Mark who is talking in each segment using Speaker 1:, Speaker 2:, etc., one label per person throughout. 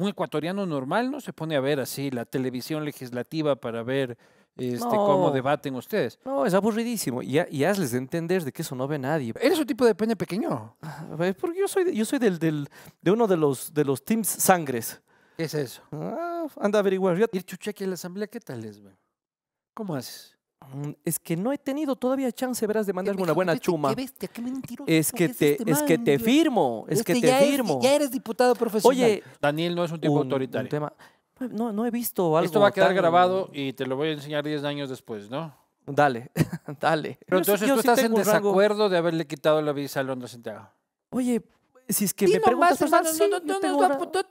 Speaker 1: un ecuatoriano normal no se pone a ver así la televisión legislativa para ver este, cómo debaten ustedes. No, es aburridísimo. Y, y, hazles entender de que eso no ve
Speaker 2: nadie. Eres un tipo
Speaker 1: de pene pequeño.
Speaker 2: Ah, porque yo soy, yo soy del, de uno de los, de los teams sangres. ¿Qué es eso? Ah,
Speaker 1: anda a averiguar. Ir chucheque a la asamblea, ¿qué tal es,
Speaker 2: ¿Cómo haces? Mm, es que no he tenido todavía chance, verás, de mandarme una buena chuma. Qué qué este
Speaker 1: Es que, te, este que te firmo, es que te firmo. ya eres diputado profesional. Oye, Daniel no es un tipo autoritario. tema, no, no he visto algo. Esto va a quedar grabado y te lo voy a enseñar 10 años después, ¿no? Dale, dale. Pero entonces tú estás en desacuerdo de haberle quitado la visa a Londres Santiago. Oye, si es que me no, te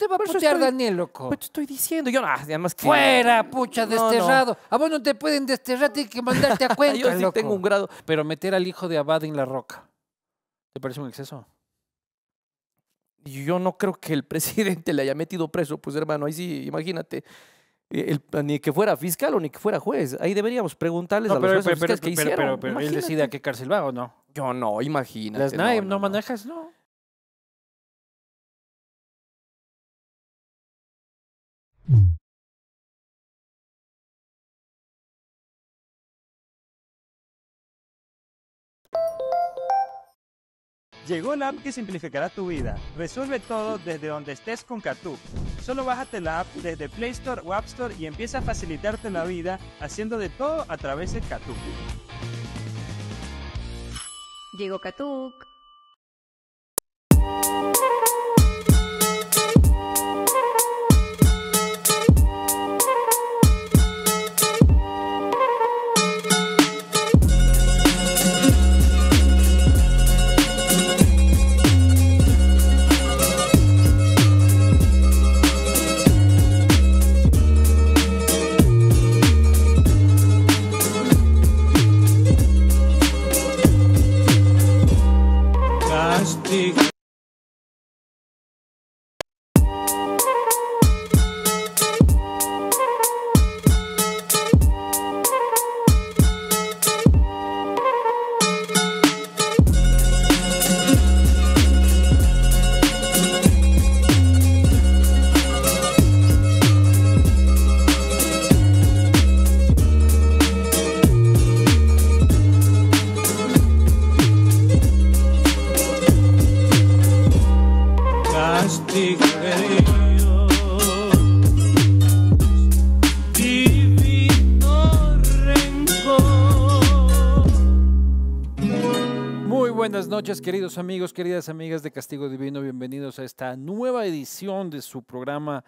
Speaker 1: va a putear Daniel, loco. Pues estoy diciendo, yo ah, además que... Fuera, pucha, desterrado. A ah, vos no te pueden desterrar, tienes que mandarte a cuenta, Yo sí tengo un grado, pero meter al hijo de Abad en la roca, ¿te parece un exceso? Yo no creo que el presidente le haya metido
Speaker 2: preso, pues hermano, ahí sí, imagínate. Eh, el, ni que fuera fiscal o ni que fuera juez. Ahí deberíamos preguntarles a los jueces pero, Pero, él decide a qué cárcel va o no. Yo no, imagínate. Las
Speaker 1: no, manejas, no. Llegó la app que simplificará tu vida. Resuelve todo desde donde estés con Katuk. Solo bájate la app desde Play Store o App Store y empieza a facilitarte la vida haciendo de todo a través de Katuk.
Speaker 2: Llegó Katuk.
Speaker 1: queridos amigos, queridas amigas de Castigo Divino. Bienvenidos a esta nueva edición de su programa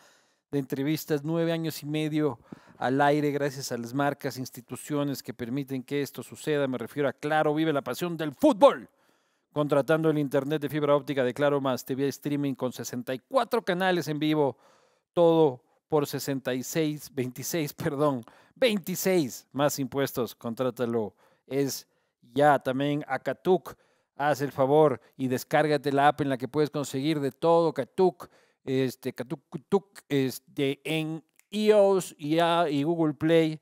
Speaker 1: de entrevistas, nueve años y medio al aire, gracias a las marcas, instituciones que permiten que esto suceda. Me refiero a Claro, vive la pasión del fútbol. Contratando el Internet de fibra óptica de Claro más TV Streaming con 64 canales en vivo, todo por 66, 26, perdón, 26 más impuestos. Contrátalo. Es ya también Acatuc haz el favor y descárgate la app en la que puedes conseguir de todo Katuk, este, Katuk, este, en iOS y, y Google Play.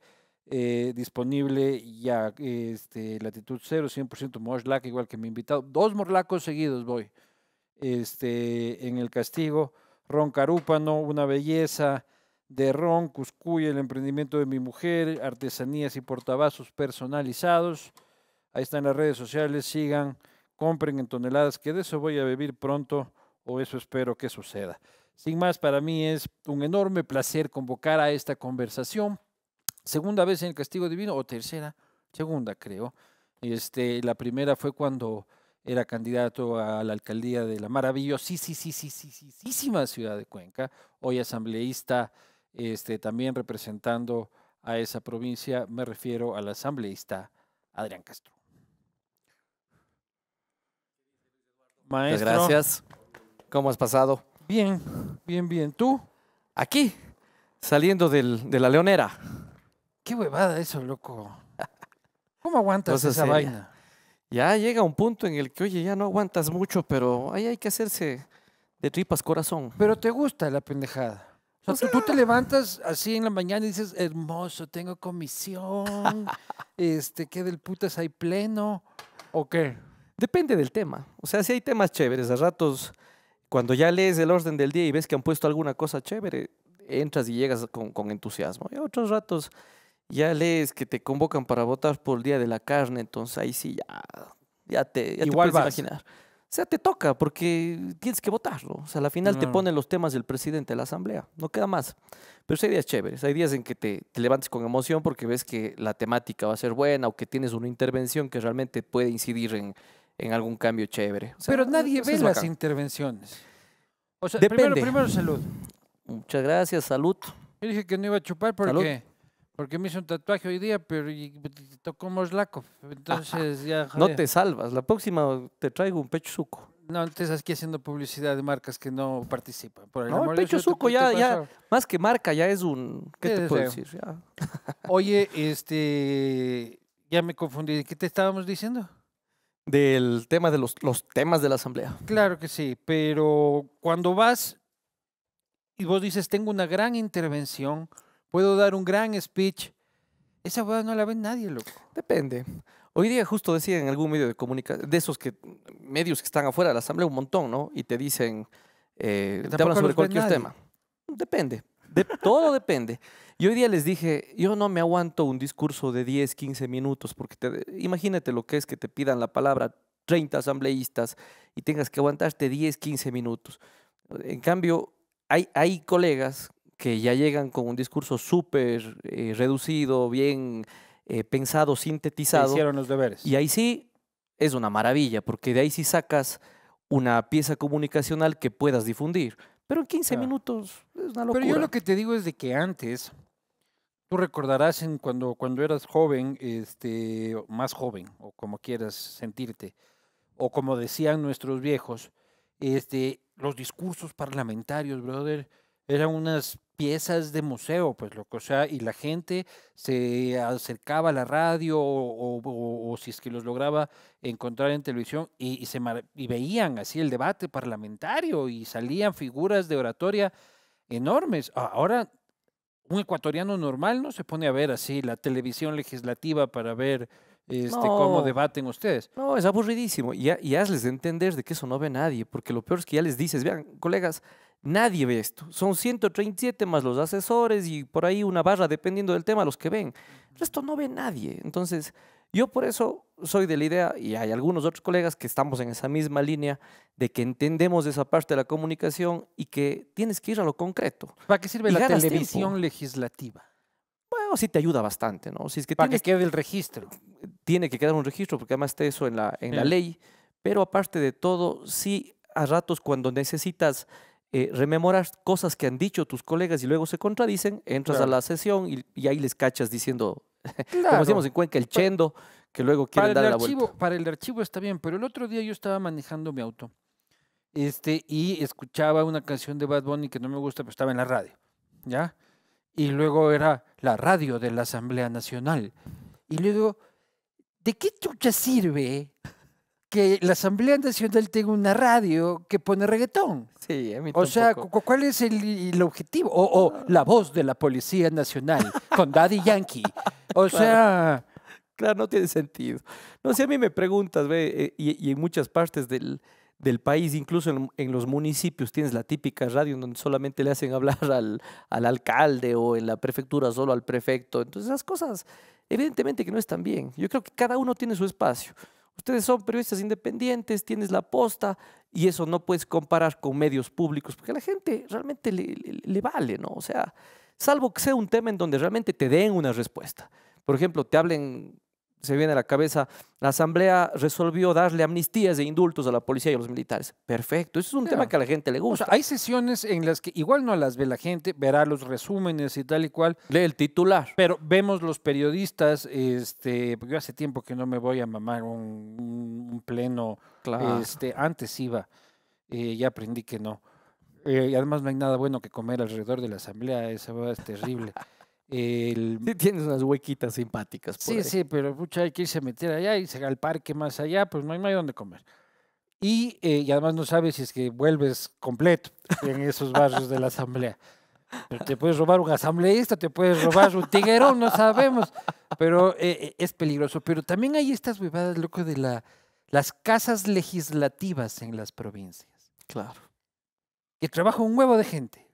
Speaker 1: Eh, disponible ya este, latitud 0, 100% Morlac, igual que mi invitado. Dos Morlacos seguidos voy. Este, en el castigo, Ron Carúpano, una belleza de Ron, Cuscuy, el emprendimiento de mi mujer, artesanías y portavasos personalizados. Ahí están las redes sociales, sigan compren en toneladas, que de eso voy a vivir pronto o eso espero que suceda. Sin más, para mí es un enorme placer convocar a esta conversación. Segunda vez en el castigo divino, o tercera, segunda creo. Este, la primera fue cuando era candidato a la alcaldía de la maravillosísima ciudad de Cuenca, hoy asambleísta, este, también representando a esa provincia, me refiero al asambleísta Adrián Castro. Maestro. gracias. ¿Cómo has pasado? Bien, bien, bien. ¿Tú?
Speaker 2: Aquí, saliendo de la leonera.
Speaker 1: Qué huevada eso, loco. ¿Cómo aguantas esa vaina?
Speaker 2: Ya llega un punto en el que, oye, ya no aguantas mucho, pero ahí hay que hacerse de tripas corazón. Pero te gusta la pendejada.
Speaker 1: O sea, pues tú, te levantas así en la mañana y dices, hermoso, tengo comisión, este, qué del putas hay pleno. ¿O qué? Depende del tema.
Speaker 2: O sea, si hay temas chéveres, a ratos, cuando ya lees el orden del día y ves que han puesto alguna cosa chévere, entras y llegas con, entusiasmo. Y otros ratos ya lees que te convocan para votar por el Día de la Carne, entonces ahí sí ya, ya te, Igual puedes imaginar. O sea, te toca porque tienes que votarlo. O sea, a la final te mm. ponen los temas del presidente de la asamblea. No queda más. Pero hay días chéveres. Hay días en que te, te, levantes con emoción porque ves que la temática va a ser buena o que tienes una intervención que realmente puede incidir en, en algún cambio chévere.
Speaker 1: Pero nadie ve las intervenciones. O sea, Primero, salud. Muchas gracias, salud. Yo dije que no iba a chupar porque... Porque me hice un tatuaje hoy día, pero tocó Moslakov. Entonces ya. No te salvas. La próxima te traigo un pecho suco. No, tú aquí haciendo publicidad de marcas que no participan. no, el pecho suco ya, ya,
Speaker 2: más que marca, ya es un. ¿Qué, te puedo decir?
Speaker 1: Oye, este. Ya me confundí. ¿Qué te estábamos diciendo? del tema de los, temas de la asamblea. Claro que sí, pero cuando vas y vos dices, tengo una gran intervención, puedo dar un gran speech, esa hueá no la ve nadie, loco.
Speaker 2: Depende. Hoy día justo decía en algún medio de comunicación, de esos que, medios que están afuera de la asamblea un montón, ¿no? Y te dicen, eh, te hablan sobre cualquier tema. Depende. De, todo depende. Y hoy día les dije, yo no me aguanto un discurso de 10, 15 minutos, porque imagínate lo que es que te pidan la palabra 30 asambleístas y tengas que aguantarte 10, 15 minutos. En cambio, hay, hay colegas que ya llegan con un discurso súper eh, reducido, bien eh, pensado, sintetizado. hicieron los deberes. Y ahí sí es una maravilla, porque de ahí sí sacas
Speaker 1: una pieza comunicacional que puedas difundir.
Speaker 2: Pero en 15 minutos es una
Speaker 1: locura. Pero yo lo que te digo es de que antes Tú recordarás en cuando, cuando eras joven, este, más joven, o como quieras sentirte, o como decían nuestros viejos, este, los discursos parlamentarios, brother, eran unas piezas de museo, pues que o sea, y la gente se acercaba a la radio o, si es que los lograba encontrar en televisión y, se, y veían así el debate parlamentario y salían figuras de oratoria enormes. Ahora un ecuatoriano normal no se pone a ver así la televisión legislativa para ver este, cómo debaten ustedes.
Speaker 2: No, es aburridísimo. Y, y hazles entender de que eso no ve nadie, porque lo peor es que ya les dices, vean, colegas, nadie ve esto. Son 137 más los asesores y por ahí una barra, dependiendo del tema, los que ven. Esto no ve nadie. Entonces, yo por eso soy de la idea, y hay algunos otros colegas que estamos en esa misma línea, de que entendemos esa parte de la comunicación y que tienes que ir a lo concreto. ¿Para qué sirve la televisión
Speaker 1: legislativa?
Speaker 2: Bueno, sí te ayuda bastante, ¿no? Si es que Para que quede el registro. Tiene que quedar un registro, porque además está eso en la, en la ley. Pero aparte de todo, sí, a ratos cuando necesitas eh, rememorar cosas que han dicho tus colegas y luego se contradicen, entras a la sesión y ahí les cachas diciendo Como decimos en
Speaker 1: Cuenca, el chendo, que luego quieren dar la vuelta. Para el archivo está bien, pero el otro día yo estaba manejando mi auto este, y escuchaba una canción de Bad Bunny que no me gusta, pero estaba en la radio, ¿ya? Y luego era la radio de la Asamblea Nacional. Y luego, ¿de qué chucha sirve que la Asamblea Nacional tenga una radio que pone reggaetón.
Speaker 2: Sí, a mí O sea,
Speaker 1: ¿cuál es el, objetivo? O, ah. la voz de la Policía Nacional con Daddy Yankee. O sea,
Speaker 2: Claro, no tiene sentido. No, si a mí me preguntas, ve, eh, y, en muchas partes del, país, incluso en, los municipios, tienes la típica radio donde solamente le hacen hablar al, al alcalde o en la prefectura solo al prefecto. Entonces, esas cosas, evidentemente que no están bien. Yo creo que cada uno tiene su espacio. Ustedes son periodistas independientes, tienes la posta y eso no puedes comparar con medios públicos, porque a la gente realmente le, vale, ¿no? O sea, salvo que sea un tema en donde realmente te den una respuesta. Por ejemplo, te hablen se viene a la cabeza, la Asamblea resolvió darle amnistías e indultos a la policía
Speaker 1: y a los militares. Perfecto, eso es un tema que a la gente le gusta. hay sesiones en las que igual no las ve la gente, verá los resúmenes y tal y cual. Lee el titular. Pero vemos los periodistas, este, porque yo hace tiempo que no me voy a mamar un, pleno. Este, antes iba, eh, ya aprendí que no. Eh, y además no hay nada bueno que comer alrededor de la Asamblea, esa es terrible. tienes unas huequitas simpáticas. sí, sí, pero mucha hay que irse a meter allá, y Y al parque más allá, pues no hay, más comer. Eh, y, además no sabes si es que vuelves completo en esos barrios de la asamblea. Pero te puedes robar un asambleísta, te puedes robar un tiguerón, no sabemos. Pero eh, eh, es peligroso. Pero también hay estas huevadas, loco, de la, las casas legislativas en las provincias. Claro. Que trabaja un huevo de gente.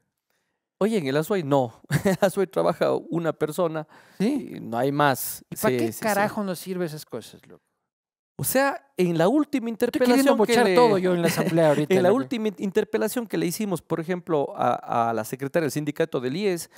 Speaker 2: Oye, en el Azuay no. En Azuay trabaja una persona. Y no hay más. ¿Y para qué carajo
Speaker 1: nos sirve esas cosas, loco?
Speaker 2: O sea, en la última interpelación. que le... en la última interpelación que le hicimos, por ejemplo, a, a la secretaria del sindicato del IES,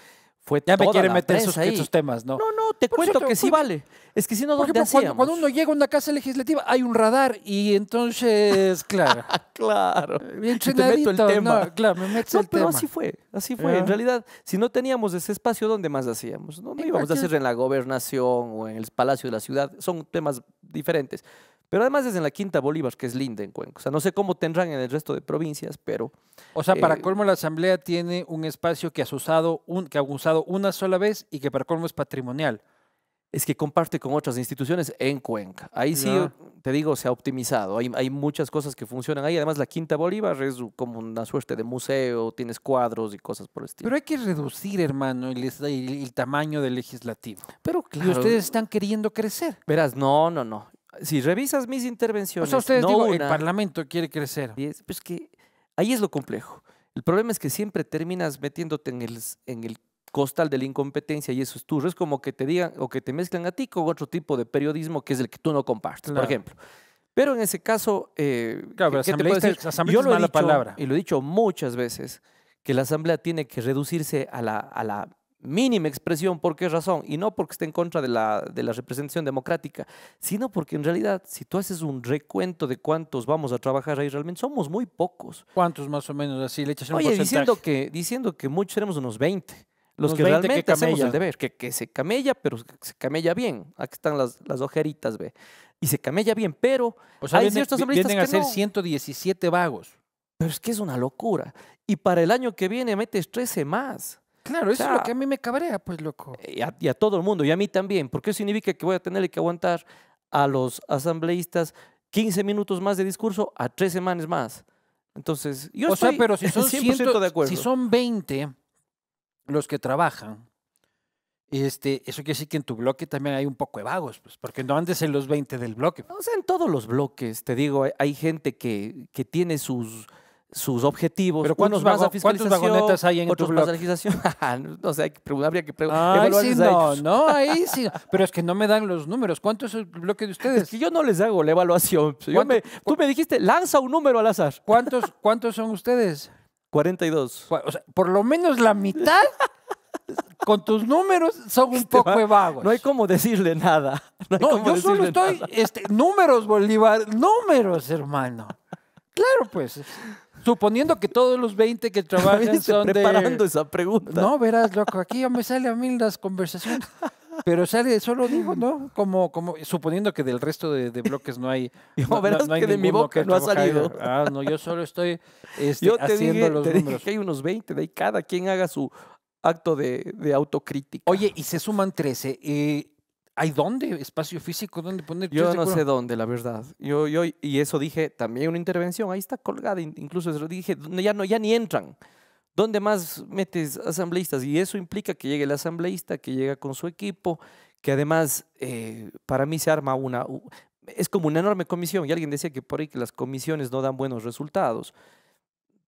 Speaker 2: ya me quieren meter esos temas, ¿no? No, no, te cuento que sí vale. Es que si no, ¿dónde ejemplo, cuando,
Speaker 1: uno llega a una casa legislativa hay un radar y entonces, claro.
Speaker 2: claro. Bien te meto el tema. claro, me meto pero así fue, así fue. En ah. realidad, si no teníamos ese espacio, ¿dónde más hacíamos? No, no íbamos a hacer en la gobernación o en el palacio de la ciudad. Son temas diferentes. Pero además es en la Quinta Bolívar, que es linda en Cuenca. O sea, no sé
Speaker 1: cómo tendrán en el resto de provincias, pero... O sea, para eh, colmo la Asamblea tiene un espacio que, has usado que ha usado una sola vez y que para colmo es patrimonial. Es que comparte con
Speaker 2: otras instituciones en Cuenca. Ahí sí, te digo, se ha optimizado. Hay, hay, muchas cosas que funcionan ahí. Además, la Quinta Bolívar es como una suerte de museo, tienes cuadros y cosas por el estilo. Pero
Speaker 1: hay que reducir, hermano, el, el, el tamaño del legislativo. Pero claro. Y ustedes están queriendo crecer. Verás, no, no, no si revisas mis intervenciones. el Parlamento quiere
Speaker 2: crecer. pues que ahí es lo complejo. El problema es que siempre terminas metiéndote en el, en el costal de la incompetencia y eso es tuyo. Es como que te digan o que te mezclan a ti con otro tipo de periodismo que es el que tú no compartes, por ejemplo. Pero en ese caso, eh, claro, lo he dicho, palabra. y lo he dicho muchas veces, que la asamblea tiene que reducirse a la mínima expresión. ¿Por qué razón? Y no porque esté en contra de la, de la, representación democrática, sino porque en realidad, si tú haces un recuento de cuántos vamos a trabajar ahí, realmente somos muy pocos. ¿Cuántos más o menos? Así le echas un Oye, diciendo que, diciendo que muchos seremos unos 20. Los, que realmente hacemos el deber, que, que, se camella, pero se camella bien. Aquí están las, las ojeritas, ve. Y se camella bien, pero hay ciertos que a ser 117 vagos. Pero es que es una locura. Y para el año que viene metes 13 más.
Speaker 1: Claro, eso es lo que a mí me cabrea, pues, loco.
Speaker 2: Eh, y a, todo el mundo, y a mí también, porque eso significa que voy a tener que aguantar a los asambleístas 15 minutos más de discurso a tres semanas
Speaker 1: más. Entonces, yo o estoy sea, pero si son 100% de acuerdo. Si son 20 los que trabajan, este, eso quiere decir que en tu bloque también hay un poco de vagos, pues, porque no andes en los 20 del bloque. O sea, en todos los bloques, te digo, hay, gente que
Speaker 2: tiene sus sus objetivos. Pero ¿cuántos, más ¿cuántos vagonetas hay en otros tu de legislación? Ah, no sé, habría que no, no, ahí sí. Pero es que no me dan los
Speaker 1: números. ¿Cuánto es el bloque de ustedes? Es que yo no les hago la evaluación. tú me dijiste, lanza un número al azar. ¿Cuántos, cuántos son ustedes? 42. por lo menos la mitad. con tus números son un este poco vagos. No hay como decirle nada. No, yo solo estoy, este, números, Bolívar, números, hermano. Claro, pues suponiendo que todos los 20 que trabajan son preparando esa pregunta. No, verás, loco, aquí ya me sale a mí las conversaciones. Pero sale, solo digo, ¿no? Como, como, suponiendo que del resto de, bloques no hay. no, verás que de mi boca no ha salido. Ah, no, yo solo estoy este, yo te haciendo los hay unos 20, de ahí cada quien haga su acto de, autocrítica. Oye, y se suman 13. Eh, ¿Hay dónde? ¿Espacio físico? ¿Dónde poner? Yo no sé
Speaker 2: dónde, la verdad. Yo, yo, y eso dije, también una intervención, ahí está colgada, incluso dije, ya, no, ya ni entran. ¿Dónde más metes asambleístas? Y eso implica que llegue el asambleísta, que llega con su equipo, que además eh, para mí se arma una... Es como una enorme comisión, y alguien decía que por ahí que las comisiones no dan buenos resultados,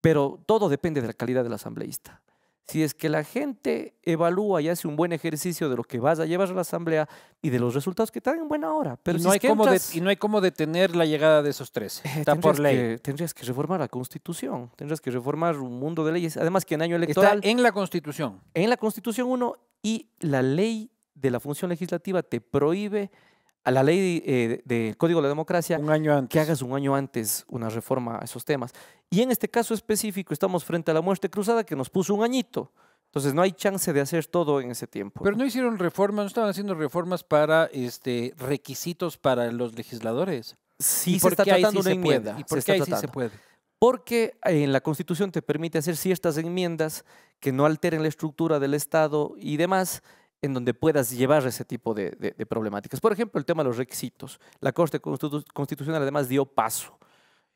Speaker 2: pero todo depende de la calidad del asambleísta si es que la gente evalúa y hace un buen ejercicio de lo que vas a llevar a la asamblea y de los resultados que
Speaker 1: te dan en buena hora. Pero no hay cómo y no hay detener la llegada de esos tres. Eh, está por ley.
Speaker 2: tendrías que reformar la constitución, tendrías que reformar un mundo de leyes. Además que en año electoral...
Speaker 1: Está en la constitución.
Speaker 2: En la constitución uno y la ley de la función legislativa te prohíbe a la ley eh, de del Código de la Democracia que hagas un año antes una reforma a esos temas. Y en este caso específico estamos frente a la muerte cruzada que nos puso un añito.
Speaker 1: Entonces no hay chance de hacer todo en ese tiempo. Pero no hicieron reformas, no estaban haciendo reformas para este, requisitos para los legisladores. Sí, se está tratando una enmienda. ¿Y por qué sí se puede?
Speaker 2: Porque eh, en la Constitución te permite hacer ciertas enmiendas que no alteren la estructura del Estado y demás, en donde puedas llevar ese tipo de, problemáticas. Por ejemplo, el tema de los requisitos. La Corte Constitucional además dio paso.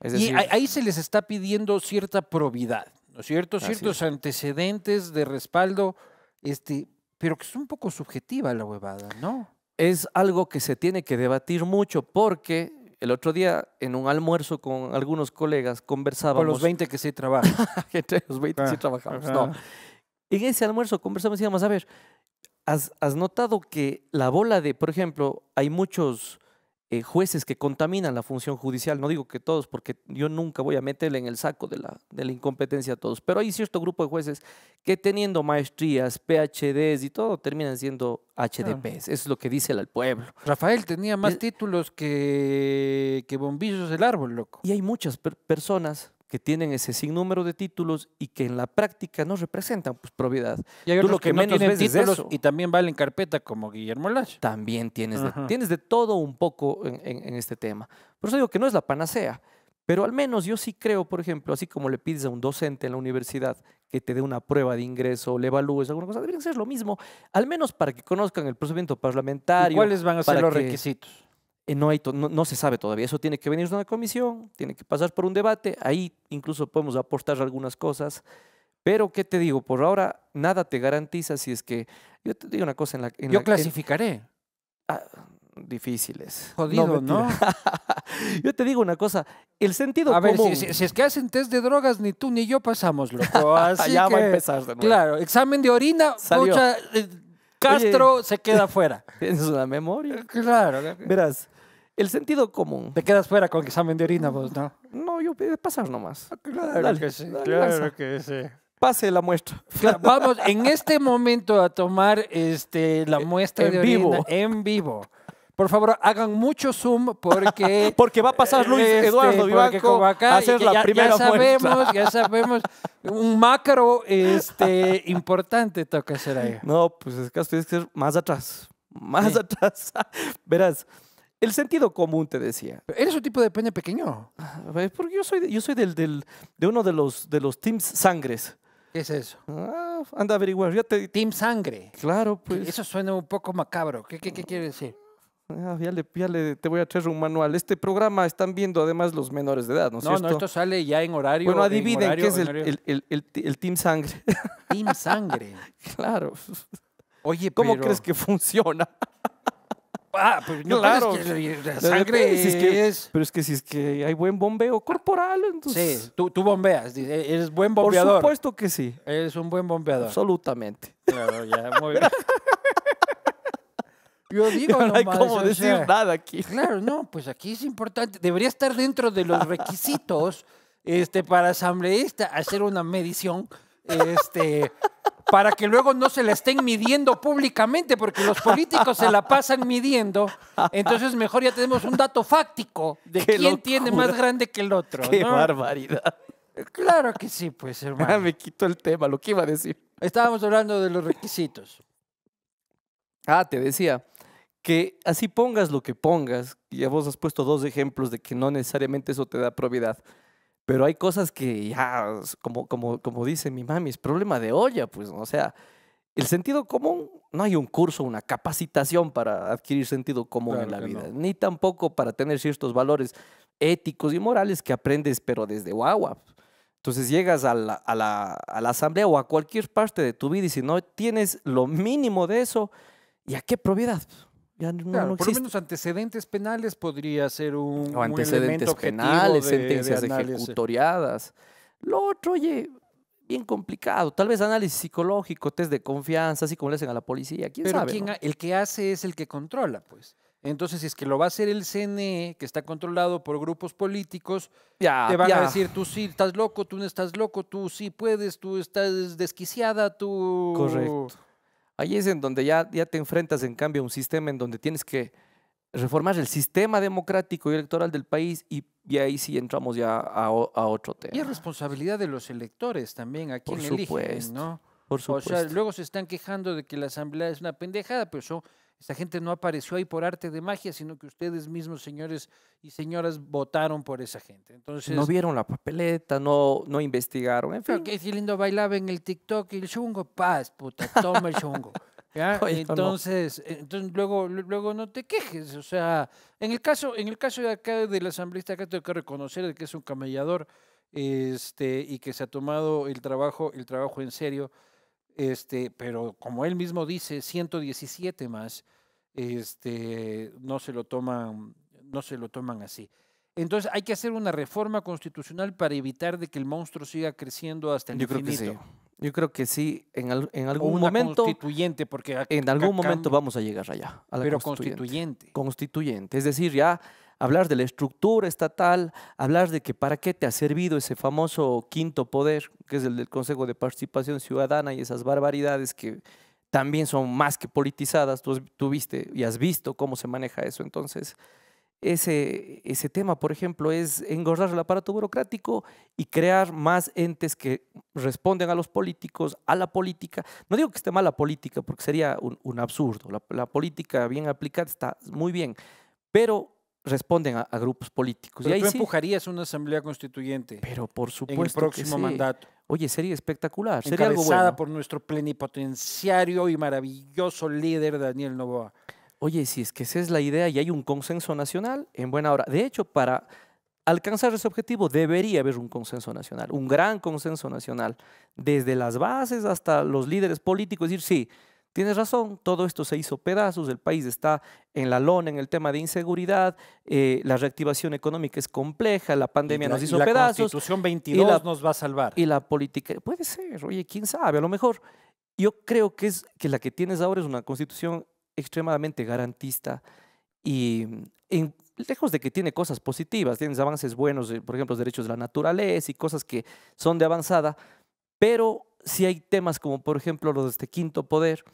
Speaker 2: Es y ahí
Speaker 1: se les está pidiendo cierta probidad, ¿no es cierto? Ciertos antecedentes de respaldo, este, pero que es un poco subjetiva la huevada, ¿no? Es algo que
Speaker 2: se tiene que debatir mucho porque el otro día en un almuerzo con algunos colegas conversábamos. Con los 20 que sí trabajan. Entre los 20 que sí ah, trabajamos. No. En ese almuerzo conversamos y decíamos, a ver, ¿Has, notado que la bola de, por ejemplo, hay muchos eh, jueces que contaminan la función judicial? No digo que todos, porque yo nunca voy a meterle en el saco de la, de la incompetencia a todos, pero hay cierto grupo de jueces que teniendo maestrías, PhDs y todo, terminan siendo HDPs. es lo que dice el, pueblo.
Speaker 1: Rafael tenía más eh, títulos que, que bombillos del árbol, loco. Y hay muchas
Speaker 2: personas que tienen ese sinnúmero de títulos y que en la práctica no representan pues, propiedad. Y hay Tú lo que, menos títulos y también
Speaker 1: valen carpeta como Guillermo Lash. También tienes de, tienes
Speaker 2: de todo un poco en, este tema. Por eso digo que no es la panacea. Pero al menos yo sí creo, por ejemplo, así como le pides a un docente en la universidad que te dé una prueba de ingreso, le evalúes alguna cosa, deberían ser lo mismo, al menos para que conozcan el procedimiento parlamentario. ¿Y ¿Cuáles van a ser los requisitos? Eh, no, hay no, se sabe todavía. Eso tiene que venir de una comisión, tiene que pasar por un debate. Ahí incluso podemos aportar algunas cosas. Pero, ¿qué te digo? Por ahora, nada te garantiza si es que. Yo te digo una cosa en la. En yo clasificaré. Ah,
Speaker 1: difíciles. Jodido, ¿no? yo te digo una cosa, el sentido a Ver, si, es que hacen test de drogas, ni tú ni yo pasamos, loco. va a empezar Claro, examen de orina, eh, Castro se queda fuera. Es una memoria. Claro. Verás, el sentido común. Te quedas fuera con examen de orina vos, ¿no?
Speaker 2: No, yo pasar nomás.
Speaker 1: Ah, claro que sí, claro que sí.
Speaker 2: Pase la muestra.
Speaker 1: vamos en este momento a tomar este, la eh, muestra de orina vivo. en vivo. Por favor, hagan mucho zoom porque... porque va a pasar Luis este, Eduardo Eduardo Vivanco a hacer la primera primera ya sabemos, Ya sabemos, un macro este, importante toca hacer ahí. No, pues es que tienes que ser más atrás, más atrás.
Speaker 2: Verás, el sentido común te decía.
Speaker 1: ¿Eres un tipo de pene pequeño? Porque yo soy, yo
Speaker 2: soy del, de uno de los, de los teams sangres. ¿Qué es eso? Ah,
Speaker 1: anda a averiguar. Ya te... Team Sangre.
Speaker 2: Claro, pues. Eso
Speaker 1: suena un poco macabro. ¿Qué, qué, quiere decir?
Speaker 2: Ah, ya, le, te voy a traer un manual. Este programa están viendo además los menores de edad, ¿no cierto? no, esto
Speaker 1: sale ya en horario. Bueno, adivinen qué es
Speaker 2: el, Team Sangre.
Speaker 1: Team Sangre.
Speaker 2: claro. Oye, ¿Cómo crees que funciona?
Speaker 1: Ah, pues claro. la sangre
Speaker 2: Pero es que si es que hay buen bombeo
Speaker 1: corporal, entonces... Sí, tú, bombeas, eh, eres buen bombeador. Por
Speaker 2: supuesto que sí.
Speaker 1: Eres un buen bombeador. Absolutamente. Claro, ya, muy bien. Yo digo, no hay cómo decir aquí. Claro, no, pues aquí es importante. Debería estar dentro de los requisitos este, para asambleísta hacer una medición este, para que luego no se la estén midiendo públicamente, porque los políticos se la pasan midiendo. Entonces, mejor ya tenemos un dato fáctico de quién tiene más grande que el otro. Qué barbaridad. Claro que sí, pues, hermano. Ah, me quitó el tema, lo que iba a decir. Estábamos hablando de los requisitos. Ah, te decía que así pongas
Speaker 2: lo que pongas, y ya vos has puesto dos ejemplos de que no necesariamente eso te da probidad. Pero hay cosas que ya, como, como, como dice mi mami, es problema de olla, pues, o sea, el sentido común, no hay un curso, una capacitación para adquirir sentido común en la vida, ni tampoco para tener ciertos valores éticos y morales que aprendes, pero desde guagua. Entonces llegas a la, a la, asamblea o a cualquier parte de tu vida y si no tienes lo mínimo de eso, ¿y a qué propiedad?
Speaker 1: no, por lo menos antecedentes penales podría ser un. O antecedentes penales, sentencias ejecutoriadas.
Speaker 2: Lo otro, oye, bien complicado. Tal vez análisis psicológico, test
Speaker 1: de confianza, así como le hacen a la policía. ¿Quién sabe, el que hace es el que controla, pues. Entonces, si es que lo va a hacer el CNE, que está controlado por grupos políticos, ya, te van a decir, tú sí estás loco, tú no estás loco, tú sí puedes, tú estás desquiciada, tú... Correcto.
Speaker 2: Ahí es en donde ya, ya te enfrentas, en cambio, a un sistema en donde tienes que reformar el sistema democrático y electoral del país y, ahí sí entramos ya a, otro tema. Y es
Speaker 1: responsabilidad de los electores también, a quién Por eligen, ¿no? Por supuesto. O sea, luego se están quejando de que la asamblea es una pendejada, pero son esa gente no apareció ahí por arte de magia, sino que ustedes mismos, señores y señoras, votaron por esa gente. Entonces, no vieron
Speaker 2: la papeleta, no, no investigaron. En fin.
Speaker 1: Qué lindo bailaba en el TikTok y el chungo, paz, puta, toma el chungo. entonces, eh, entonces luego, luego no te quejes. O sea, en el caso, en el caso de acá del asambleísta acá tengo que reconocer que es un camellador este, y que se ha tomado el trabajo, el trabajo en serio este, pero como él mismo dice, 117 más, este, no, se lo toman, no se lo toman así. Entonces hay que hacer una reforma constitucional para evitar de que el monstruo siga creciendo hasta el Yo Creo que sí.
Speaker 2: Yo creo que sí, en, algún momento. Constituyente, porque. en algún momento vamos a llegar allá. A la pero constituyente. Constituyente. Es decir, ya hablar de la estructura estatal, hablar de que para qué te ha servido ese famoso quinto poder, que es el del Consejo de Participación Ciudadana y esas barbaridades que también son más que politizadas, tú, viste y has visto cómo se maneja eso. Entonces, ese, ese tema, por ejemplo, es engordar el aparato burocrático y crear más entes que responden a los políticos, a la política. No digo que esté mala la política, porque sería un, absurdo. La, la política bien aplicada está muy bien, pero responden a, grupos políticos. y ahí tú
Speaker 1: empujarías una asamblea constituyente. Pero por supuesto. En el próximo mandato.
Speaker 2: Oye, sería espectacular. sería algo
Speaker 1: por nuestro plenipotenciario y maravilloso líder Daniel Novoa.
Speaker 2: Oye, si es que esa es la idea y hay un consenso nacional, en buena hora. De hecho, para alcanzar ese objetivo debería haber un consenso nacional, un gran consenso nacional, desde las bases hasta los líderes políticos, es decir, sí, Tienes razón, todo esto se hizo pedazos, el país está en la lona en el tema de inseguridad, eh, la reactivación económica es compleja, la pandemia nos hizo pedazos. La Constitución
Speaker 1: 22
Speaker 2: nos va a salvar. Y la política, puede ser, oye, quién sabe, a lo mejor. Yo creo que, es, que la que tienes ahora es una Constitución extremadamente garantista y lejos de que tiene cosas positivas, tienes avances buenos, por ejemplo, los derechos de la naturaleza y cosas que son de avanzada, pero si hay temas como, por ejemplo, los de este quinto poder,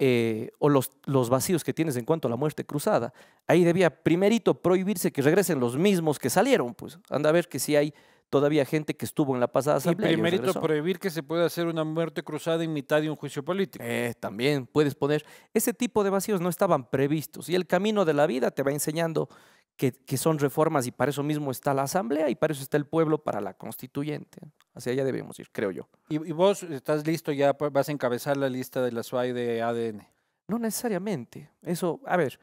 Speaker 2: eh, o los, los vacíos que tienes en cuanto a la muerte cruzada. Ahí debía primerito prohibirse que regresen los mismos que salieron, pues anda a ver que si hay todavía gente que estuvo en la pasada asamblea. Y primerito
Speaker 1: prohibir que se pueda hacer una muerte cruzada en mitad de un juicio
Speaker 2: político. Eh, también puedes poner, ese tipo de vacíos no estaban previstos y el camino de la vida te va enseñando que, que, son reformas y para eso mismo está la Asamblea y para eso está el pueblo para la constituyente. Hacia allá debemos ir, creo yo.
Speaker 1: ¿Y, vos estás listo ya? Pues, ¿Vas a encabezar la
Speaker 2: lista de la SUAI de ADN? No necesariamente. Eso, a ver,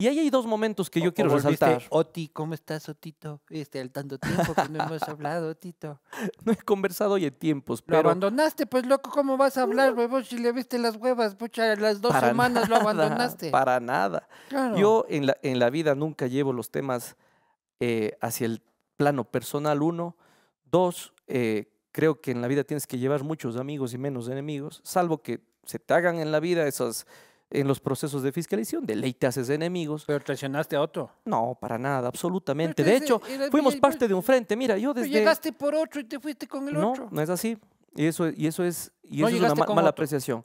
Speaker 2: y ahí hay dos momentos
Speaker 1: que yo quiero resaltar. Oti, ¿cómo estás, Otito? Este, al tanto
Speaker 2: tiempo que no hemos hablado, Otito. No he conversado hoy en tiempos,
Speaker 1: pero... Lo abandonaste, pues, loco, ¿cómo vas a hablar, huevón, si le viste las huevas? Pucha, las dos semanas lo abandonaste. Para
Speaker 2: nada. Yo en la, en la vida nunca llevo los temas eh, hacia el plano personal, uno. Dos, eh, creo que en la vida tienes que llevar muchos amigos y menos enemigos, salvo que se te hagan en la vida esas en los procesos de fiscalización. De ley te haces enemigos. Pero traicionaste a otro. No, para nada, absolutamente. De hecho, fuimos pues, parte de un frente. Mira, yo pues, desde... Pero llegaste
Speaker 1: por otro y te fuiste con el otro. No,
Speaker 2: no es así. Y eso, y eso es, y es una mala apreciación.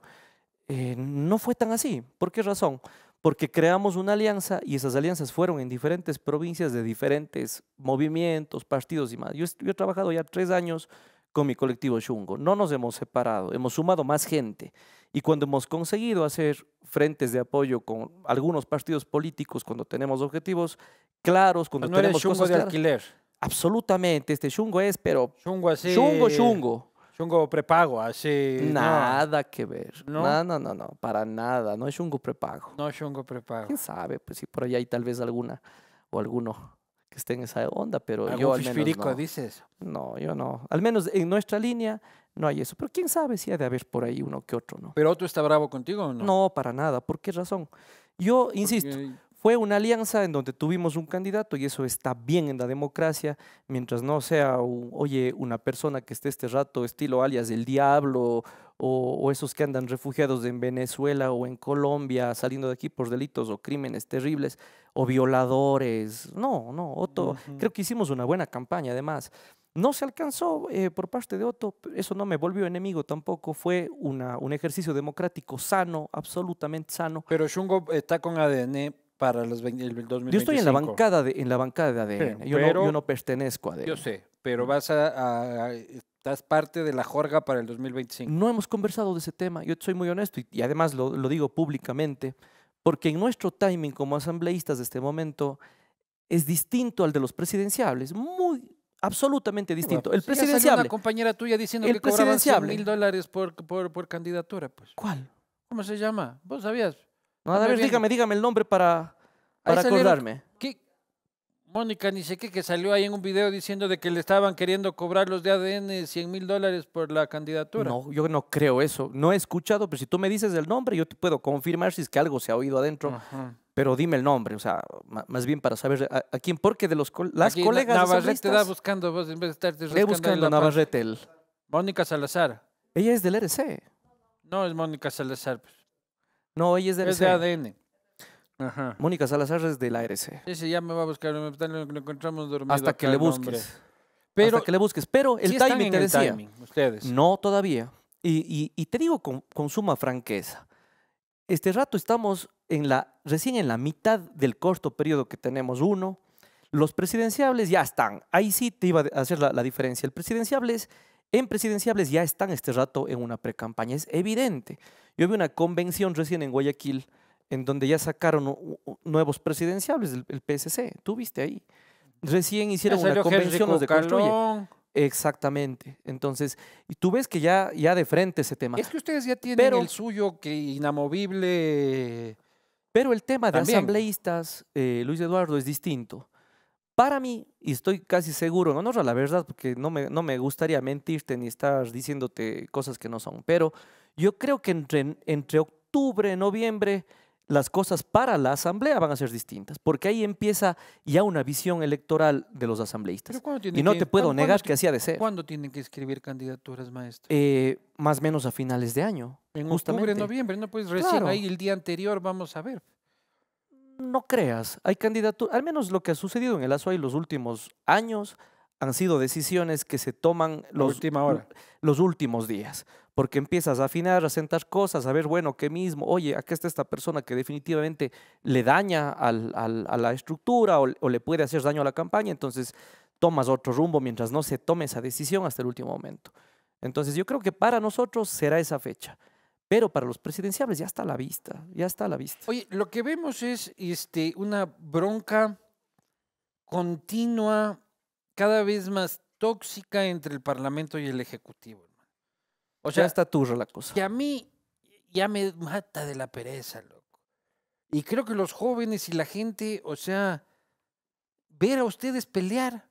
Speaker 2: Eh, no fue tan así. ¿Por qué razón? Porque creamos una alianza y esas alianzas fueron en diferentes provincias de diferentes movimientos, partidos y más. Yo, yo he trabajado ya tres años con mi colectivo Chungo. No nos hemos separado, hemos sumado más gente. Y cuando hemos conseguido hacer frentes de apoyo con algunos partidos políticos, cuando tenemos objetivos claros, cuando no tenemos cosas de alquiler. Absolutamente, este chungo es, pero... Chungo
Speaker 1: así... Chungo, chungo. Chungo prepago, así... Nada que ver. ¿No?
Speaker 2: ¿No? no, no, para nada. No es chungo prepago. No es chungo prepago. ¿Quién sabe? Pues sí, por ahí hay tal vez alguna o alguno que estén en esa onda, pero yo al menos no. dices? No, yo no. Al menos en nuestra línea no hay eso. Pero quién sabe si ha de haber por ahí uno que otro, ¿no? ¿Pero
Speaker 1: otro está bravo contigo o no?
Speaker 2: No, para nada. ¿Por qué razón? Yo, insisto, fue una alianza en donde tuvimos un candidato y eso está bien en la democracia, mientras no sea, oye, una persona que esté este rato estilo alias del diablo o, esos que andan refugiados en Venezuela o en Colombia saliendo de aquí por delitos o crímenes terribles o violadores. No, no, Otto, creo que hicimos una buena campaña además. No se alcanzó eh, por parte de Otto, eso no me volvió enemigo tampoco, fue un ejercicio democrático sano, absolutamente sano. Pero Shungo eh, está con ADN para el 2025. Yo estoy en la bancada de, en la bancada de ADN. yo, no, pertenezco a ADN. Yo
Speaker 1: sé, pero vas a, estás parte de la jorga para el 2025.
Speaker 2: No hemos conversado de ese tema. Yo soy muy honesto y, además lo, digo públicamente, porque en nuestro timing como asambleístas de este momento es distinto al de los presidenciables, muy absolutamente distinto. Pues, el presidencial. La una compañera tuya diciendo que cobraba mil
Speaker 1: dólares por, por candidatura, pues. ¿Cuál? ¿Cómo se llama? ¿Vos sabías? No, a ver, dígame, dígame el nombre para, para acordarme. ¿Qué? Mónica ni sé qué, que salió ahí en un video diciendo de que le estaban queriendo cobrar los de ADN 100 mil dólares por la candidatura. No,
Speaker 2: yo no creo eso. No he escuchado, pero si tú me dices el nombre, yo te puedo confirmar si es que algo se ha oído adentro. Pero dime el nombre, o sea, más bien para saber a, quién, porque de los colegas? las colegas. Navarrete da
Speaker 1: buscando vos en vez de estarte buscando. buscando Navarrete. Mónica Salazar.
Speaker 2: Ella es del e RC.
Speaker 1: No, es Mónica Salazar. Pues.
Speaker 2: No, ella es del Es de ADN. Ajá. Mónica Salazar es de la ARC.
Speaker 1: Ese ya me va a buscar. Lo encontramos dormido. Hasta que le busques.
Speaker 2: Pero, Hasta que le busques. Pero el timing timing, ustedes. No todavía. Y, te digo con, suma franqueza, este rato estamos en la, recién en la mitad del corto periodo que tenemos uno. Los presidenciables ya están. Ahí sí te iba a hacer la, diferencia. El presidenciables, en presidenciables ya están este rato en una pre-campaña. Es evidente. Yo vi una convención recién en Guayaquil en donde ya sacaron nuevos presidenciables del PSC. Tú viste ahí. Recién hicieron una convención, los de Construye. Exactamente. Entonces, y tú ves que ya, ya de frente ese tema. Es que
Speaker 1: ustedes ya tienen el
Speaker 2: suyo que inamovible. Pero el tema de asambleístas, eh, Luis Eduardo, es distinto. Para mí, y estoy casi seguro, no no, la verdad, porque no me, no me gustaría mentirte ni estar diciéndote cosas que no son, pero yo creo que entre, entre octubre, noviembre, las cosas para la asamblea van a ser distintas, porque ahí empieza ya una visión electoral de los asambleístas. Y no te puedo negar que hacía de ser.
Speaker 1: ¿Cuándo tienen que escribir candidaturas, maestro?
Speaker 2: Eh, más o menos a finales de año.
Speaker 1: En justamente. octubre, noviembre, no pues recién ahí el día anterior vamos a ver.
Speaker 2: No creas, hay candidaturas, al menos lo que ha sucedido en el y los últimos años, han sido decisiones que se toman los, hora. los últimos días, porque empiezas a afinar, a sentar cosas, a ver, bueno, qué mismo, oye, acá está esta persona que definitivamente le daña a la estructura o, le puede hacer daño a la campaña, entonces tomas otro rumbo mientras no se tome esa decisión hasta el último momento. Entonces yo creo que para nosotros será esa fecha pero para los presidenciables ya está a la vista, ya está a la vista.
Speaker 1: Oye, lo que vemos es este, una bronca continua cada vez más tóxica entre el Parlamento y el Ejecutivo. O sea, ya está turra la cosa. Que a mí ya me mata de la pereza, loco. Y creo que los jóvenes y la gente, o sea, ver a ustedes pelear.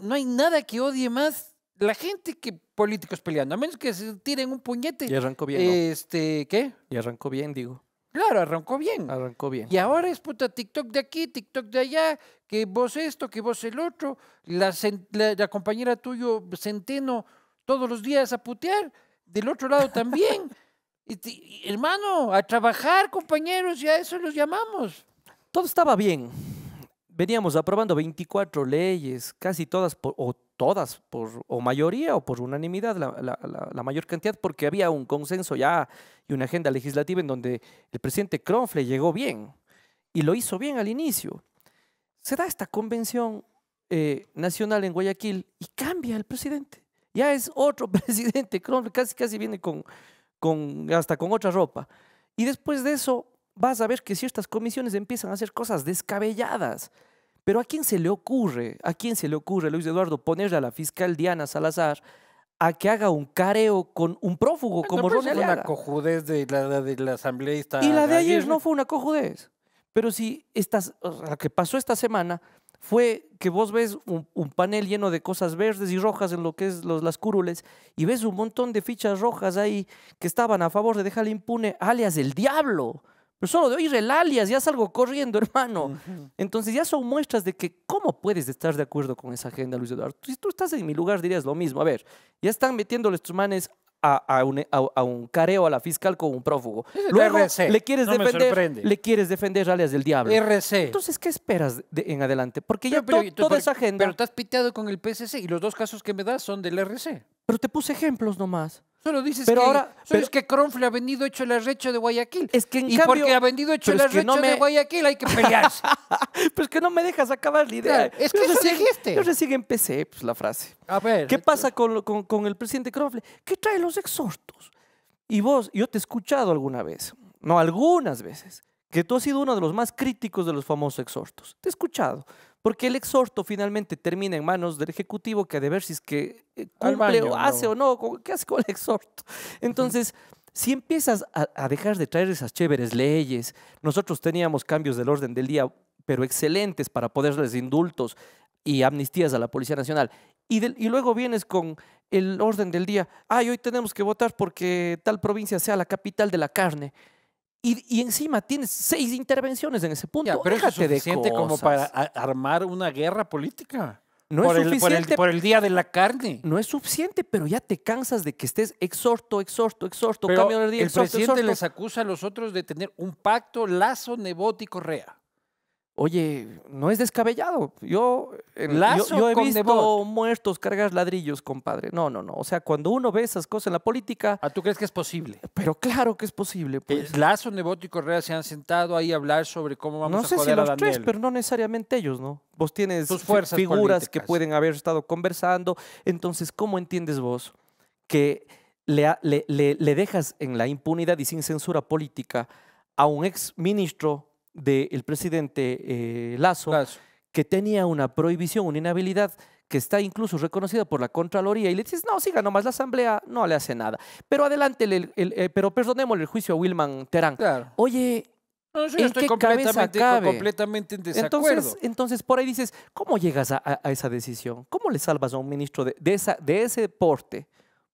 Speaker 1: no hay nada que odie más la gente que políticos peleando, a menos que se tiren un puñete. Y arrancó bien. Este, ¿qué? Y arrancó bien, digo. Claro, arrancó bien. Arrancó bien. Y ahora es puta TikTok de aquí, TikTok de allá, que vos esto, que vos el otro, la, compañera tuyo, Centeno, todos los días a putear, del otro lado también. hermano, a trabajar, compañeros, y a eso los llamamos. Todo estaba bien.
Speaker 2: Veníamos aprobando 24 leyes, casi todas, o todas, por, o mayoría, o por unanimidad, la, mayor cantidad, porque había un consenso ya y una agenda legislativa en donde el presidente Cronfle llegó bien, y lo hizo bien al inicio se da esta convención eh, nacional en Guayaquil y cambia el presidente. Ya es otro presidente, casi, casi viene con, con, hasta con otra ropa. Y después de eso vas a ver que ciertas comisiones empiezan a hacer cosas descabelladas. Pero ¿a quién se le ocurre, a quién se le ocurre, Luis Eduardo, ponerle a la fiscal Diana Salazar a que haga un careo con un prófugo como no, pues Ronald? una
Speaker 1: cojudez de la, de la asambleísta. Y la de ayer no fue
Speaker 2: una cojudez. Pero si lo que pasó esta semana fue que vos ves un, panel lleno de cosas verdes y rojas en lo que es los, las curules y ves un montón de fichas rojas ahí que estaban a favor de dejarle impune alias del diablo. Pero solo de oír el alias ya salgo corriendo, hermano. Entonces ya son muestras de que cómo puedes estar de acuerdo con esa agenda, Luis Eduardo. Si tú estás en mi lugar dirías lo mismo. A ver, ya están metiéndoles tus manes e, a, un, careo a la fiscal con un prófugo. le quieres defender, le quieres defender del diablo. RC. Entonces,
Speaker 1: ¿qué esperas en adelante? Porque pero, ya toda esa agenda. Pero has piteado con el PSC y los dos casos que me das son del RC. Pero te puse ejemplos nomás. Solo dices pero que, ahora, es que Cronfle ha vendido hecho el arrecho de Guayaquil. Es que en y porque ha vendido hecho el arrecho de Guayaquil hay que pelearse. es que no me dejas acabar la idea. es que yo eso
Speaker 2: recién, pues, la frase. A ver. ¿Qué pasa con, con, con, el presidente Cronfle? ¿Qué trae los exhortos? Y vos, yo te he escuchado alguna vez, no algunas veces, que tú has sido uno de los más críticos de los famosos exhortos. Te he escuchado. Porque el exhorto finalmente termina en manos del Ejecutivo que a de ver si es que eh, cumple o hace o no, qué hace con el exhorto. Entonces, si empiezas a, dejar de traer esas chéveres leyes, nosotros teníamos cambios del orden del día, pero excelentes para poderles indultos y amnistías a la Policía Nacional, y, y, luego vienes con el orden del día. Ay, hoy tenemos que votar porque tal provincia sea la capital de la carne. Y, y, encima tienes seis intervenciones en ese punto. Ya, pero es suficiente como para
Speaker 1: armar una guerra política. No es suficiente. Por el,
Speaker 2: día de la carne. No es suficiente, pero ya te cansas de que estés exhorto, exhorto, exhorto, pero El presidente les
Speaker 1: acusa a los otros de tener un pacto lazo nebot y
Speaker 2: Oye, no es descabellado. Yo, mm, yo, he visto muertos cargas ladrillos, compadre. No, no, no. O sea, cuando uno ve esas cosas en la política. a ah, tú crees que es posible?
Speaker 1: Pero claro que es posible. Pues. Lazo, Nebot y Correa se han sentado ahí a hablar sobre cómo vamos a joder No sé si los tres, pero
Speaker 2: no necesariamente ellos, ¿no? Vos tienes fuerzas figuras que pueden haber estado conversando. Entonces, ¿cómo entiendes vos que le, le dejas en la impunidad y sin censura política a un ex ministro del presidente eh, Lazo, que tenía una prohibición, una inhabilidad que está incluso reconocida por la Contraloría, y le dices, no, siga nomás, la Asamblea no le hace nada. Pero adelante, eh, pero perdonémosle el juicio a Wilman Terán. Oye,
Speaker 1: yo estoy completamente, en desacuerdo.
Speaker 2: Entonces, por ahí dices, ¿cómo llegas a, esa decisión? ¿Cómo le salvas a un ministro de, de ese porte?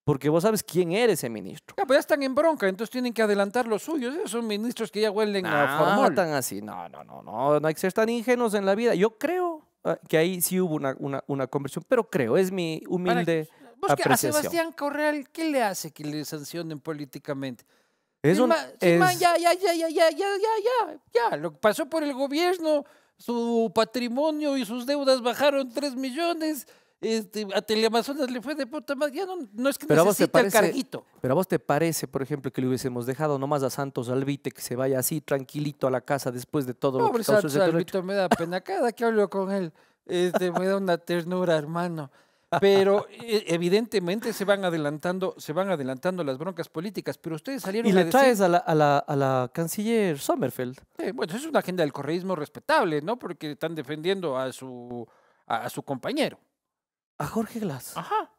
Speaker 2: Porque vos sabes quién eres ese ministro.
Speaker 1: Ya, pues están en bronca, entonces tienen que adelantar los suyos. Esos son ministros que ya huelen a formar. No,
Speaker 2: tan así. No, no, no, no. No hay que ser tan ingenuos en la vida. Yo creo ah, que ahí sí hubo una, una, conversión, pero creo, es
Speaker 1: mi humilde ¿vos apreciación. a Sebastián Correal, ¿qué le hace que le sancionen políticamente? Es un, es... ya, ya, ya, ya, ya, ya, ya, ya. Lo que pasó por el gobierno, su patrimonio y sus deudas bajaron 3 millones este, a Teleamazonas le fue de puta madre, ya no, es que pero necesite el carguito.
Speaker 2: Pero a vos te parece, por ejemplo, que le hubiésemos dejado nomás a Santos Albite que se vaya así tranquilito a la casa después de todo lo que Santos
Speaker 1: me da pena, cada que hablo con él este, me da una ternura, hermano. Pero eh, evidentemente se van adelantando, se van adelantando las broncas políticas, pero ustedes salieron y le traes a
Speaker 2: la, canciller Sommerfeld.
Speaker 1: Eh, bueno, es una agenda del correísmo respetable, ¿no? Porque están defendiendo a su a su compañero. A Jorge Glass. Ajá.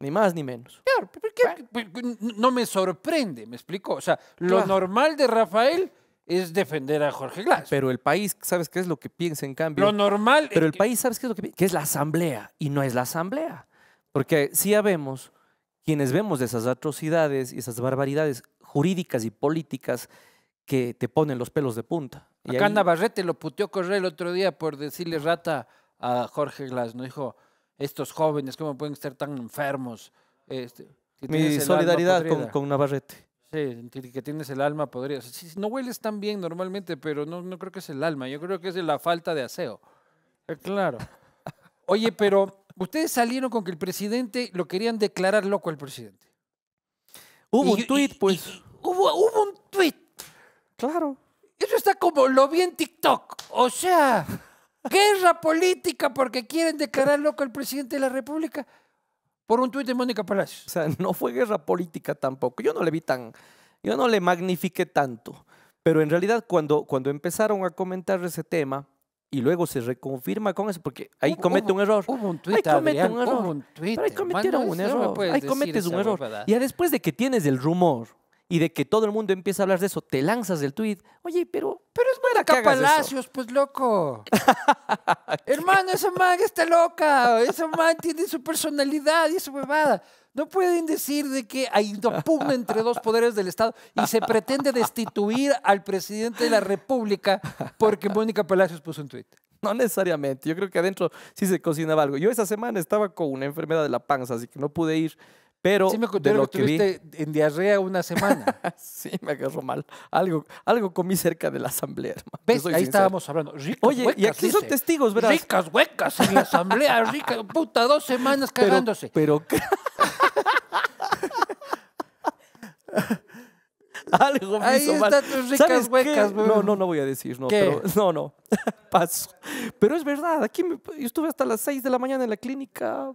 Speaker 1: Ni más ni menos. Claro, ¿qué? no me sorprende, me explico. O sea, lo normal de Rafael es defender a Jorge Glass. Pero el país, ¿sabes qué es lo que piensa en cambio? Lo normal. Pero el
Speaker 2: país, ¿sabes qué es lo que piensa? Que es la asamblea y no es la asamblea. Porque sí ya vemos, quienes vemos esas atrocidades y esas barbaridades jurídicas y políticas que te ponen los pelos de punta. Y Acá
Speaker 1: Navarrete lo puteó correr el otro día por decirle rata a Jorge Glass, no dijo, estos jóvenes, ¿cómo pueden estar tan enfermos? Este, Mi solidaridad con, Navarrete. Sí, que tienes el alma podrida. no hueles tan bien normalmente, pero no, no creo que es el alma, yo creo que es la falta de aseo. Eh, claro. Oye, pero ustedes salieron con que el presidente lo querían declarar loco al presidente. Hubo un tweet, pues. hubo, hubo un tweet. Claro. Eso está como lo vi en TikTok. O sea. Guerra política porque quieren declarar loco al presidente de la República por un tuit de Mónica Palacios. O sea, no fue guerra política tampoco. Yo no
Speaker 2: le vi tan, yo no le magnifiqué tanto. Pero en realidad cuando, cuando empezaron a comentar ese tema y luego se reconfirma con eso, porque ahí comete un error. Hubo un tuit, ahí comete un error. ahí cometieron un error. ahí cometes un error. Y después de que tienes el rumor, y de que todo el mundo empieza a hablar de eso, te lanzas del tweet. Oye, pero. Pero
Speaker 1: es Mónica Palacios, pues loco. Hermano, esa man está loca. Esa man tiene su personalidad y su bebada. No pueden decir de que hay una pugna entre dos poderes del Estado y se pretende destituir al presidente de la República
Speaker 2: porque Mónica Palacios puso un tweet. No necesariamente. Yo creo que adentro sí se cocinaba algo. Yo esa semana estaba con una enfermedad de la panza, así que no pude ir pero sí me de lo que, vi... en diarrea una semana. sí, me agarró mal. Algo, algo comí cerca de la asamblea, hermano. Ahí estábamos
Speaker 1: hablando. Oye, y aquí son testigos, ¿verdad? Ricas huecas en la asamblea, rica puta, dos semanas cagándose. Pero...
Speaker 2: algo me hizo mal. ricas huecas, No, no, no voy a decir, no. Pero, no, no. Paso. Pero es verdad, aquí estuve hasta las 6 de la mañana en la clínica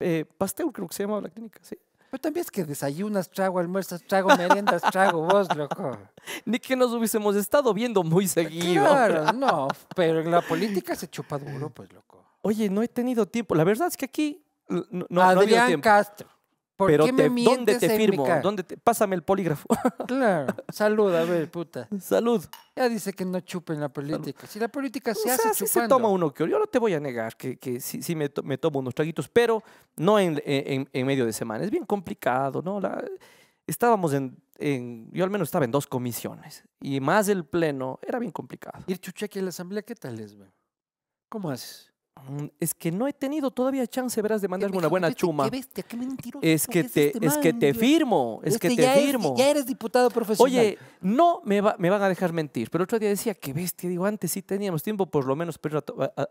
Speaker 1: eh, Pasteur, creo que se llamaba la clínica, sí. Pero también es que desayunas, trago, almuerzas, trago, meriendas, trago, vos, loco.
Speaker 2: Ni que nos hubiésemos estado viendo muy seguido. no, pero en la política se chupa duro, pues, loco. Oye, no he tenido tiempo. La verdad es que aquí no, no, Adrián tiempo. Castro.
Speaker 1: ¿Por qué me ¿dónde te firmo? ¿Dónde
Speaker 2: pásame el polígrafo.
Speaker 1: Claro. Salud, a ver, puta. Salud. Ya dice que no chupen la política. Si la política se o sea, Si se
Speaker 2: toma uno que yo no te voy a negar que, que sí, me, tomo unos traguitos, pero no en, medio de semana. Es bien complicado, ¿no? estábamos en, yo al menos estaba en dos comisiones y más el pleno, era bien complicado. Ir chucheque a la asamblea, ¿qué tal es, güey? ¿Cómo haces? es que no he tenido todavía chance, verás, de mandarme una buena chuma.
Speaker 1: es que este te, es que te firmo, es este que te firmo. ya eres diputado profesional. Oye,
Speaker 2: no me, me, van a dejar mentir, pero otro día decía, qué bestia, digo, antes sí teníamos tiempo por lo menos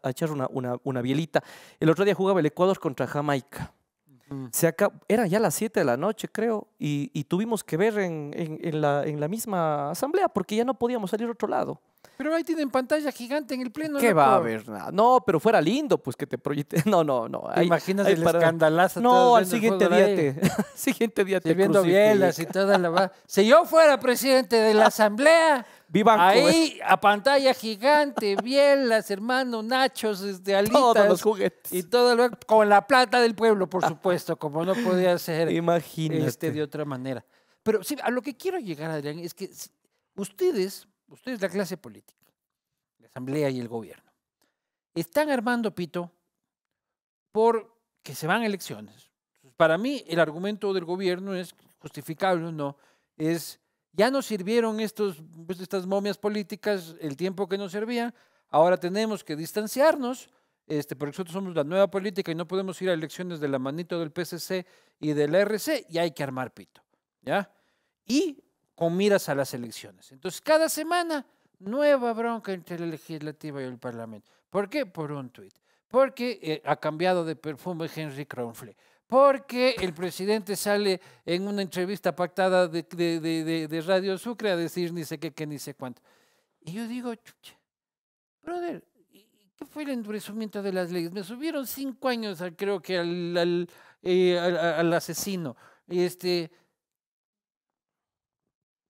Speaker 2: a, echar una, una, bielita. El otro día jugaba el Ecuador contra Jamaica. era ya las 7 de la noche, creo, y, tuvimos que ver la, en la misma asamblea porque ya no podíamos salir a otro lado.
Speaker 1: Pero ahí tienen pantalla gigante en el pleno. ¿Qué va a haber?
Speaker 2: Ah, no, pero fuera lindo, pues que te proyecte. No, no, no.
Speaker 1: Imagínate el No, al siguiente día, te, siguiente día te. bielas y toda la. si yo fuera presidente de la asamblea. Vivan Ahí, a pantalla gigante, bielas, hermano, nachos, desde alitas. Todos los juguetes. Y todo lo, con la plata del pueblo, por supuesto, como no podía ser este, Imagínate. de otra manera. Pero sí, a lo que quiero llegar, Adrián, es que ustedes Ustedes la clase política, la asamblea y el gobierno, están armando pito porque se van elecciones. Para mí el argumento del gobierno es justificable o no, es ya no sirvieron estos, pues, estas momias políticas el tiempo que nos servían, ahora tenemos que distanciarnos, este, porque nosotros somos la nueva política y no podemos ir a elecciones de la manito del PSC y del RC y hay que armar pito. ¿ya? Y con miras a las elecciones. Entonces, cada semana, nueva bronca entre la legislativa y el parlamento. ¿Por qué? Por un tuit. Porque eh, ha cambiado de perfume Henry Kronfle. Porque el presidente sale en una entrevista pactada de, Radio Sucre a decir ni sé qué, qué ni sé cuánto. Y yo digo, brother, ¿Qué fue el endurecimiento de las leyes? Me subieron cinco años, creo que, al, al, eh, al asesino. Este,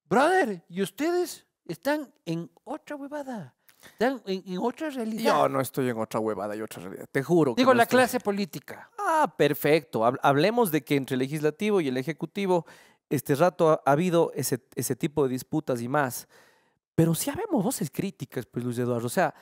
Speaker 1: Brother, y ustedes están en otra huevada. Están en, otra realidad. Yo no
Speaker 2: estoy en otra huevada y otra realidad, te juro. Digo, la
Speaker 1: clase política.
Speaker 2: Ah, perfecto. Hablemos de que entre el legislativo y el ejecutivo este rato ha, habido ese, ese tipo de disputas y más. Pero sí habemos voces críticas, pues Luis Eduardo. O sea,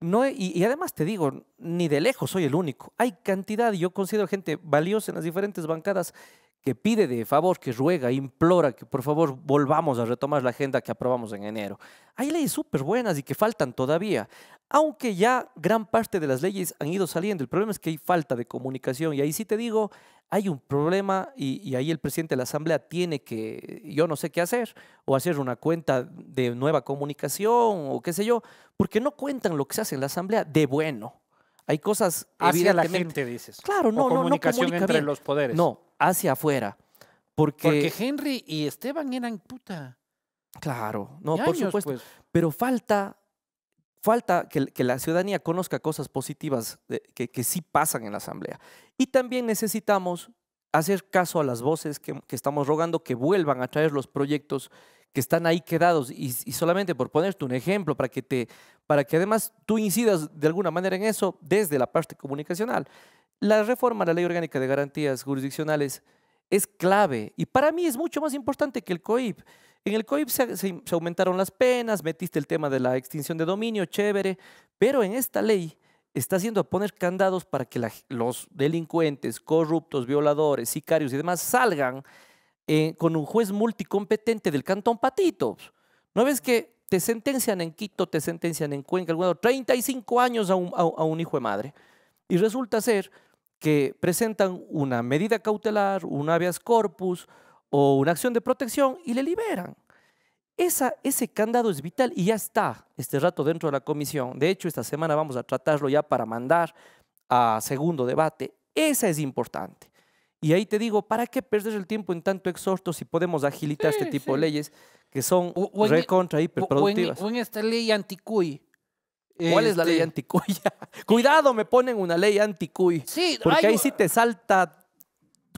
Speaker 2: no, y, y además te digo, ni de lejos soy el único. Hay cantidad, y yo considero gente valiosa en las diferentes bancadas, que pide de favor, que ruega, implora que por favor volvamos a retomar la agenda que aprobamos en enero. Hay leyes súper buenas y que faltan todavía, aunque ya gran parte de las leyes han ido saliendo. El problema es que hay falta de comunicación y ahí sí te digo, hay un problema y, ahí el presidente de la Asamblea tiene que, yo no sé qué hacer, o hacer una cuenta de nueva comunicación o qué sé yo, porque no cuentan lo que se hace en la Asamblea de bueno. Hay cosas hacia la gente,
Speaker 1: dices. Claro, no, no, comunicación entre los poderes. No,
Speaker 2: hacia afuera. Porque,
Speaker 1: Henry y Esteban eran puta.
Speaker 2: Claro, no, por supuesto. Pues. Pero falta, falta que, que, la ciudadanía conozca cosas positivas que, que, sí pasan en la Asamblea. Y también necesitamos hacer caso a las voces que, que estamos rogando que vuelvan a traer los proyectos que están ahí quedados. Y, y, solamente por ponerte un ejemplo, para que, te, para que además tú incidas de alguna manera en eso desde la parte comunicacional. La reforma a la Ley Orgánica de Garantías Jurisdiccionales es clave y para mí es mucho más importante que el COIP. En el COIP se, aumentaron las penas, metiste el tema de la extinción de dominio, chévere, pero en esta ley está haciendo poner candados para que los delincuentes, corruptos, violadores, sicarios y demás salgan eh, con un juez multicompetente del Cantón Patitos. ¿No ves que te sentencian en Quito, te sentencian en Cuenca, 35 años a un, a un hijo de madre? Y resulta ser que presentan una medida cautelar, un habeas corpus o una acción de protección y le liberan. Esa, ese candado es vital y ya está este rato dentro de la comisión. De hecho, esta semana vamos a tratarlo ya para mandar a segundo debate. Esa es importante. Y ahí te digo, ¿para qué perder el tiempo en tanto exhorto si podemos agilitar este tipo de leyes que son e recontra hiperproductivas? O
Speaker 1: en, esta ley anticuy
Speaker 2: ¿Cuál es la ley este. anticuya? Cuidado, me ponen una ley anticuy. porque ahí sí te salta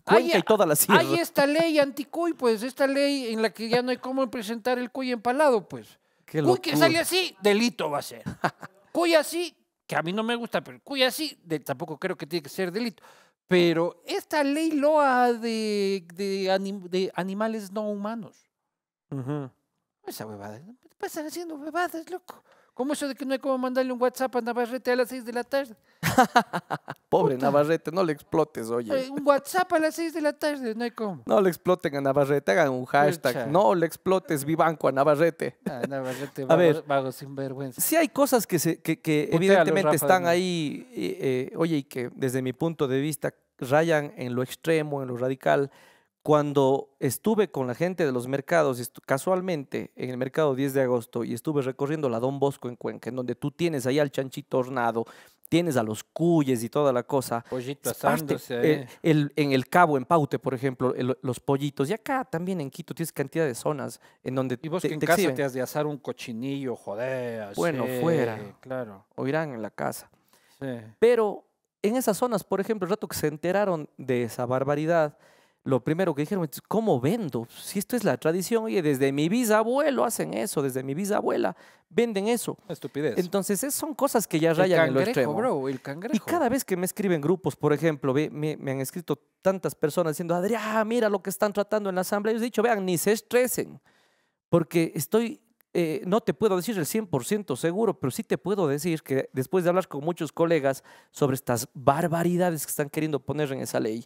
Speaker 1: cuenta y toda la sierra. Hay esta ley anticuy, pues, esta ley en la que ya no hay cómo presentar el cuy empalado, pues. cuy que sale así, delito va a ser. cuy así, que a mí no me gusta, pero cuy así, de, tampoco creo que tiene que ser delito. Pero esta ley loa de, de, animales no humanos. Esa huevada. Pasan pues, haciendo huevadas, loco. ¿Cómo eso de que no hay cómo mandarle un WhatsApp a Navarrete a las seis de la tarde?
Speaker 2: Pobre Navarrete, no le explotes, oye.
Speaker 1: un WhatsApp a las 6 de la tarde, no hay como.
Speaker 2: No le exploten a Navarrete, hagan un hashtag. No le explotes Vivanco a Navarrete. Ah, a Navarrete, a ver, sin vergüenza. Sí hay cosas que, se, evidentemente están ahí, eh, eh, oye, y que desde mi punto de vista rayan en lo extremo, en lo radical, cuando estuve con la gente de los mercados, casualmente en el mercado 10 de agosto, y estuve recorriendo la Don Bosco en Cuenca, en donde tú tienes ahí al chanchito hornado, tienes a los cuyes y toda la cosa. Pollitos eh. el, En el Cabo, en Paute, por ejemplo, los pollitos. Y acá también en Quito tienes cantidad de zonas en donde Y vos que en casa te
Speaker 1: has de asar un cochinillo, joder. Bueno, fuera. Claro.
Speaker 2: O irán en la casa. Sí. Pero en esas zonas, por ejemplo, el rato que se enteraron de esa barbaridad lo primero que dijeron es, ¿cómo vendo? Si esto es la tradición, oye, desde mi bisabuelo hacen eso, desde mi bisabuela venden eso. Estupidez. Entonces, son cosas que ya rayan en lo extremo. Bro, el cangrejo. Y cada vez que me escriben grupos, por ejemplo, me, han escrito tantas personas diciendo, Adrián, ah, mira lo que están tratando en la asamblea. Yo he dicho, vean, ni se estresen, porque estoy... Eh, no te puedo decir el 100% seguro, pero sí te puedo decir que después de hablar con muchos colegas sobre estas barbaridades que están queriendo poner en esa ley,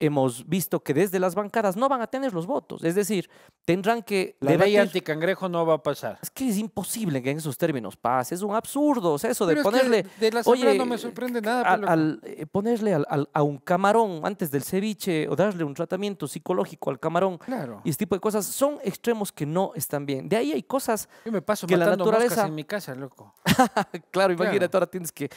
Speaker 2: hemos visto que desde las bancadas no van a tener los votos. Es decir, tendrán que... La ley anticangrejo no va a pasar. Es que es imposible que en esos términos pase. Es un absurdo. O eso de ponerle... de la oye, no me sorprende eh, nada. Eh, ponerle a un camarón antes del ceviche o darle un tratamiento psicológico al camarón claro. y este tipo de cosas son extremos que no están bien. De ahí hay cosas Yo me paso que la naturaleza... en mi casa, loco. claro, imagínate, ahora tienes que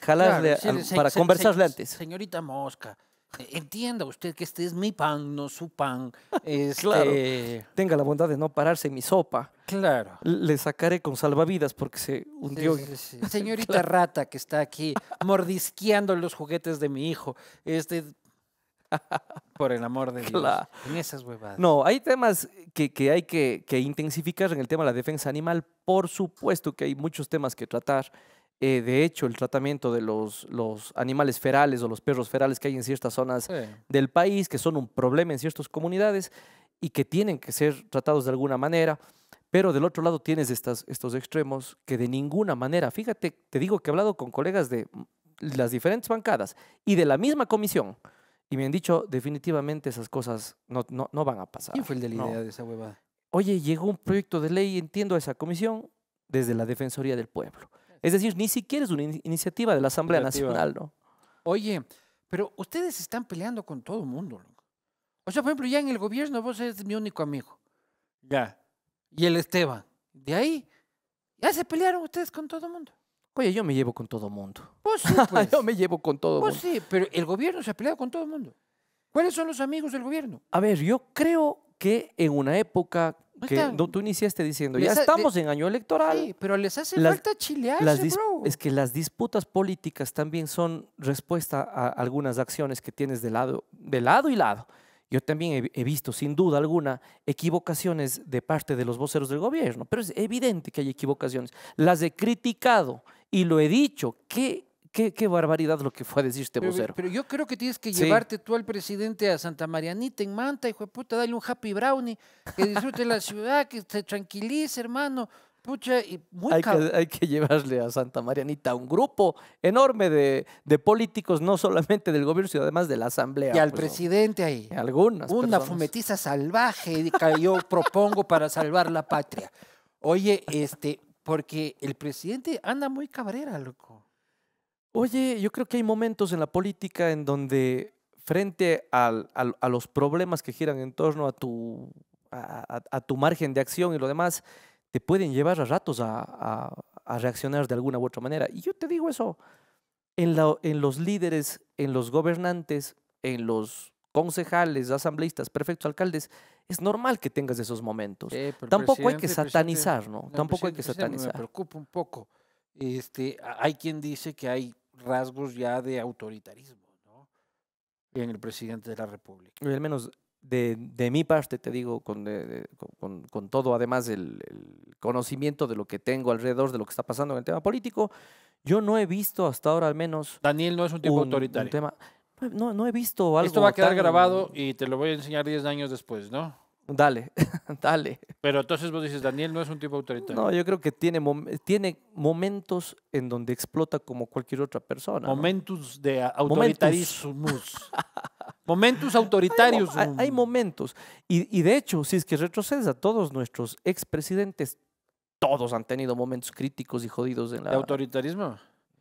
Speaker 2: jalarle para conversarle antes.
Speaker 1: Señorita Mosca. E, entienda usted que este es mi pan, no su pan. Este
Speaker 2: Tenga la bondad de no pararse en mi sopa. Claro. Le sacaré con salvavidas porque se hundió. Señorita
Speaker 1: rata que está aquí mordisqueando los juguetes de mi hijo. Este. Por el amor de Dios. En esas No, hay temas
Speaker 2: que, hay que, que intensificar en el tema de la defensa animal. Por supuesto que hay muchos temas que tratar. Eh, de hecho, el tratamiento de los, los animales ferales o los perros ferales que hay en ciertas zonas del país, que son un problema en ciertas comunidades y que tienen que ser tratados de alguna manera. Pero del otro lado tienes estas, estos extremos que de ninguna manera, fíjate, te digo que he hablado con colegas de las diferentes bancadas y de la misma comisión y me han dicho definitivamente esas cosas no, no, no van a pasar. ¿Quién fue el de la idea de esa huevada? Oye, llegó un proyecto de ley, entiendo, a esa comisión desde la Defensoría del Pueblo. Es decir, ni siquiera es una iniciativa de la Asamblea Nacional, ¿no?
Speaker 1: Oye, pero ustedes están peleando con todo el mundo. O sea, por ejemplo, ya en el gobierno vos eres mi único amigo. Ya. Y el Esteban. De ahí, ya se pelearon ustedes con todo el mundo.
Speaker 2: Oye, yo me llevo con todo el mundo. Pues sí, yo me llevo con todo el mundo. Pues
Speaker 1: sí, pero el gobierno se ha peleado con todo el mundo. ¿Cuáles son los amigos del gobierno?
Speaker 2: A ver, yo creo que en una época tú iniciaste diciendo, ya estamos en año electoral. Sí,
Speaker 1: pero les hace falta chilearse, Las bro.
Speaker 2: es que las disputas políticas también son respuesta a algunas acciones que tienes de lado, de lado y lado. Yo también he, visto, sin duda alguna, equivocaciones de parte de los voceros del gobierno, pero es evidente que hay equivocaciones. Las he criticado y lo he dicho. que qué, barbaridad lo que fue a decir este pero, vocero. Pero yo creo
Speaker 1: que tienes que llevarte tú al presidente a Santa Marianita en Manta, hijo de puta, dale un happy brownie, que disfrute la ciudad, que se tranquilice, hermano. Pucha, y muy hay, que,
Speaker 2: hay que llevarle a Santa Marianita un grupo enorme de, políticos, no solamente del gobierno,
Speaker 1: sino además de la asamblea. Y al pues, presidente ahí. Algunas. Una fumetiza salvaje que yo propongo para salvar la patria. Oye, este, porque el presidente anda muy cabrera, loco. Oye, yo creo que hay momentos en la política en
Speaker 2: donde frente a los problemas que giran en torno a tu, a, tu margen de acción y lo demás, te pueden llevar a ratos a, reaccionar de alguna u otra manera. Y yo te digo eso, en, la, en los líderes, en los gobernantes, en los concejales, asambleístas, prefectos, alcaldes, es normal que tengas esos momentos. Pues Tampoco hay que satanizar, ¿no? Tampoco hay que satanizar. Me
Speaker 1: preocupa un poco este, hay quien dice que hay rasgos ya de autoritarismo ¿no? en el presidente de la República.
Speaker 2: Y al menos de, de, mi parte, te digo, con, con, con todo, además, el, conocimiento de lo que tengo alrededor, de lo que está pasando en el tema político, yo no he visto hasta ahora al menos... Daniel no es un tipo autoritario. tema, no, no he visto algo... Esto va a quedar grabado
Speaker 1: y te lo voy a enseñar 10 años después, ¿no? Dale, dale. Pero entonces vos dices, Daniel no es un tipo autoritario. No, yo
Speaker 2: creo que tiene, tiene momentos en donde explota como cualquier otra persona. Momentos de autoritarismo. momentos autoritarios. Hay, mm. momentos. Y, y, de hecho, si es que retrocedes a todos nuestros expresidentes, todos han tenido momentos críticos y jodidos en la... ¿De
Speaker 1: autoritarismo?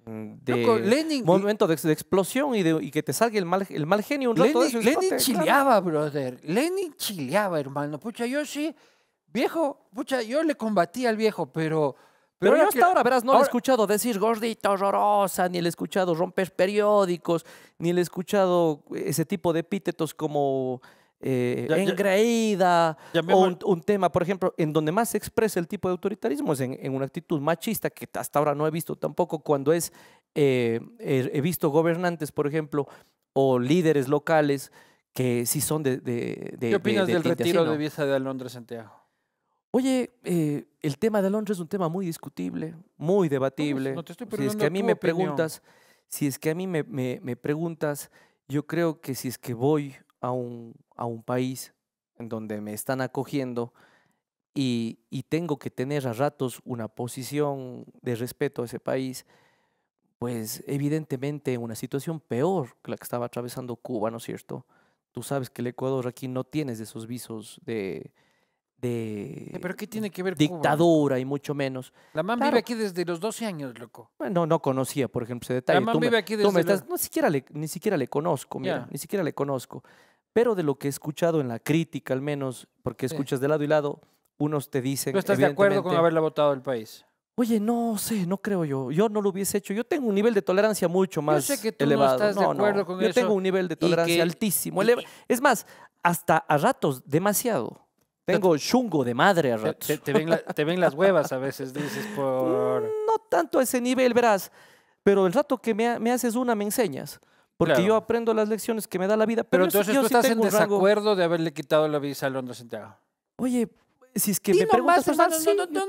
Speaker 1: Mm,
Speaker 2: de momento de, explosión y, que te salga el
Speaker 1: mal, genio un Lenin, chileaba, brother. Lenin chileaba, hermano. Pucha, yo sí, viejo, pucha, yo le combatí al viejo, pero... Pero, yo hasta ahora, verás, no le he
Speaker 2: escuchado decir gordita horrorosa, ni le he escuchado romper periódicos, ni le he escuchado ese tipo de epítetos como eh, o un, tema, por ejemplo, en donde más se expresa el tipo de autoritarismo es en, una actitud machista que hasta ahora no he visto tampoco cuando es, eh, he, visto gobernantes, por ejemplo, o líderes locales que sí son de... de, ¿Qué opinas del retiro de
Speaker 1: visa de Londres Santiago?
Speaker 2: Oye, eh, el tema de Londres es un tema muy discutible, muy debatible. si es que a mí me preguntas, si es que a mí me preguntas, yo creo que si es que voy a un, a un país en donde me están acogiendo y, y, tengo que tener a ratos una posición de respeto a ese país, pues evidentemente una situación peor que la que estaba atravesando Cuba, ¿no es cierto? Tú sabes que el Ecuador aquí no tienes esos visos de, de eh, ¿Pero qué tiene que ver dictadura y mucho menos. La mamá vive
Speaker 1: aquí desde los 12 años, loco.
Speaker 2: Bueno, no conocía, por ejemplo, ese detalle. La mamá vive aquí desde no, siquiera ni siquiera le conozco, mira, ni siquiera le conozco. Pero de lo que he escuchado en la crítica, al menos, porque escuchas de lado y lado, unos te dicen... no estás de acuerdo con haberla
Speaker 1: votado el país? Oye, no sé, no
Speaker 2: creo yo. Yo no lo hubiese hecho. Yo tengo un nivel de tolerancia mucho más elevado. Yo sé que tú no estás de acuerdo con eso. Yo tengo un nivel de tolerancia altísimo. Es más, hasta a ratos, demasiado. Tengo chungo de madre, a ratos. Te,
Speaker 1: ven las huevas a veces, dices, mm, por... No
Speaker 2: tanto a ese nivel, verás. Pero el rato que me, haces una, me enseñas. Porque yo aprendo las lecciones que me da la vida. Pero, entonces tú estás en desacuerdo
Speaker 1: de haberle quitado la visa a Londres Santiago. Oye, si es que me preguntas, más, no,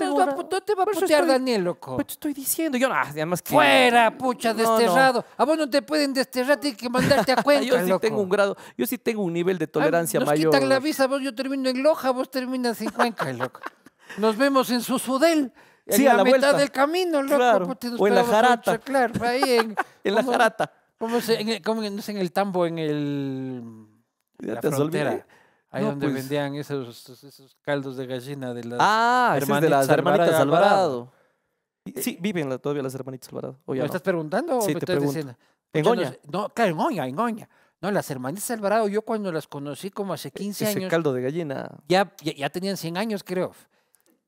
Speaker 1: te va a putear Daniel, loco.
Speaker 2: Pues te estoy diciendo, yo ah, además que... Fuera, pucha, desterrado.
Speaker 1: A vos no te pueden desterrar, tienes que mandarte a cuenta, Yo sí tengo un
Speaker 2: grado, yo sí tengo un nivel de tolerancia mayor. nos mayor. quitan la
Speaker 1: visa, vos yo termino en Loja, vos terminas en Cuenca, loco. Nos vemos en Susudel. en a la, mitad del camino, loco. o en la jarata. Mucho, claro, ahí en, en la jarata. ¿Cómo en, el, en el tambo, en el... Ya la frontera. Ahí es donde pues vendían esos, caldos de gallina de las ah, hermanitas, Alvarado.
Speaker 2: Sí, viven todavía las hermanitas Alvarado. ¿Me estás preguntando o te estás En
Speaker 1: No, claro, en Oña, en No, las hermanitas Alvarado, yo cuando las conocí como hace 15 e, años. Ese caldo de gallina. Ya, ya, tenían 100 años, creo.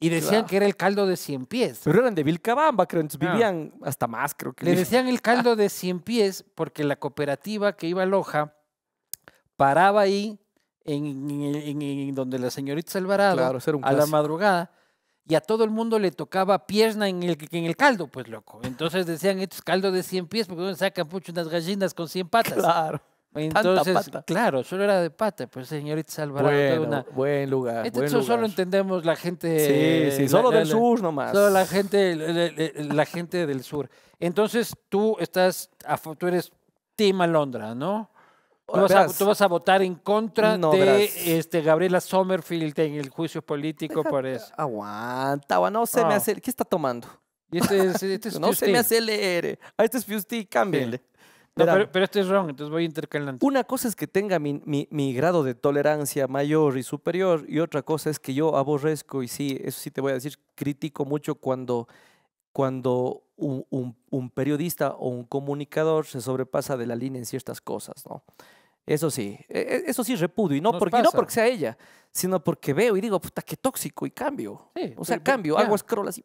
Speaker 1: Y decían que era el caldo de 100 pies. Pero eran de Vilcabamba, creo. Entonces vivían
Speaker 2: hasta más, creo que. Le decían
Speaker 1: el caldo de 100 pies porque la cooperativa que iba a Loja paraba ahí en, donde la señorita Alvarado a la madrugada y a todo el mundo le tocaba pierna en el, en el caldo, pues loco. Entonces decían, esto es caldo de 100 pies, porque uno sacan mucho unas gallinas con 100 patas. Claro. Entonces, claro, solo era de pata, pues señorita Alvarado. Bueno, buen lugar. eso solo entendemos la gente. Sí, sí, solo del sur nomás. Solo la gente, la, gente del sur. Entonces, tú estás, tú eres Tim Alondra, ¿no? Tú vas, a, tú vas, a, votar en contra de este, Gabriela Sommerfield en el juicio político por eso. Aguanta, no se me hace. ¿Qué está tomando? Este este no se me hace leer. Eh.
Speaker 2: Ah, este es Fusti, cámbiale. pero,
Speaker 1: este es wrong, entonces voy intercalando.
Speaker 2: Una cosa es que tenga mi, grado de tolerancia mayor y superior, y otra cosa es que yo aborrezco, y sí, eso sí te voy a decir, critico mucho cuando, cuando un, un periodista o un comunicador se sobrepasa de la línea en ciertas cosas, ¿no? Eso sí, e, e, eso sí repudo Y no, porque, no porque sea ella, sino porque veo y digo, puta, qué tóxico y cambio. o sea, cambio, hago scroll así,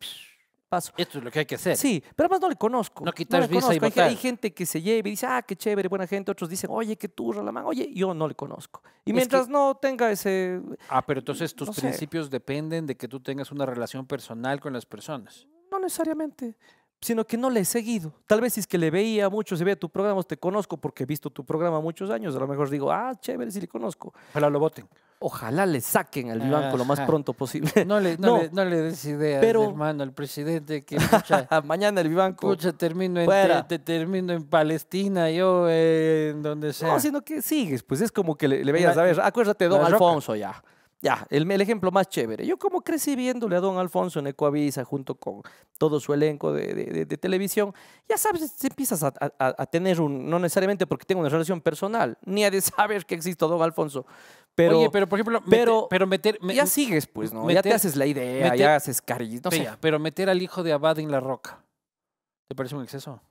Speaker 2: paso. Esto es lo que hay que hacer. Sí, pero además no le conozco. No quitas no le hay, gente que se lleva y dice, ah, qué chévere, buena gente. Otros dicen, oye, qué
Speaker 1: turra la mano, Oye, yo no le conozco. Y mientras no tenga ese... Ah, pero entonces tus principios dependen de que tú tengas una relación personal con las personas.
Speaker 2: No necesariamente sino que no le he seguido. Tal vez si es que le veía mucho, se veía tu programa, te conozco porque he visto tu programa muchos años. A lo mejor digo, ah, chévere, si le conozco. Ojalá lo voten. Ojalá le saquen al vivanco lo más pronto posible. No le, no, le, des idea. Pero...
Speaker 1: hermano, al presidente que mañana el Vivanco. Pucha, termino en, te, termino en Palestina, yo eh, en donde sea. No, sino
Speaker 2: que sigues, pues es como que le, veías, a ver, acuérdate, don Alfonso ya
Speaker 1: ya, el, el, ejemplo más
Speaker 2: chévere. Yo como crecí viéndole a don Alfonso en Ecoavisa junto con todo su elenco de, televisión, ya sabes, empiezas a, tener un, no necesariamente porque tengo una relación personal,
Speaker 1: ni a de saber que existe don Alfonso. Pero, Oye, pero por ejemplo, pero, meter, pero ya sigues, pues, ¿no? ya te haces la idea, ya haces cariño. No Pero meter al hijo de Abad en la roca, ¿te parece un exceso?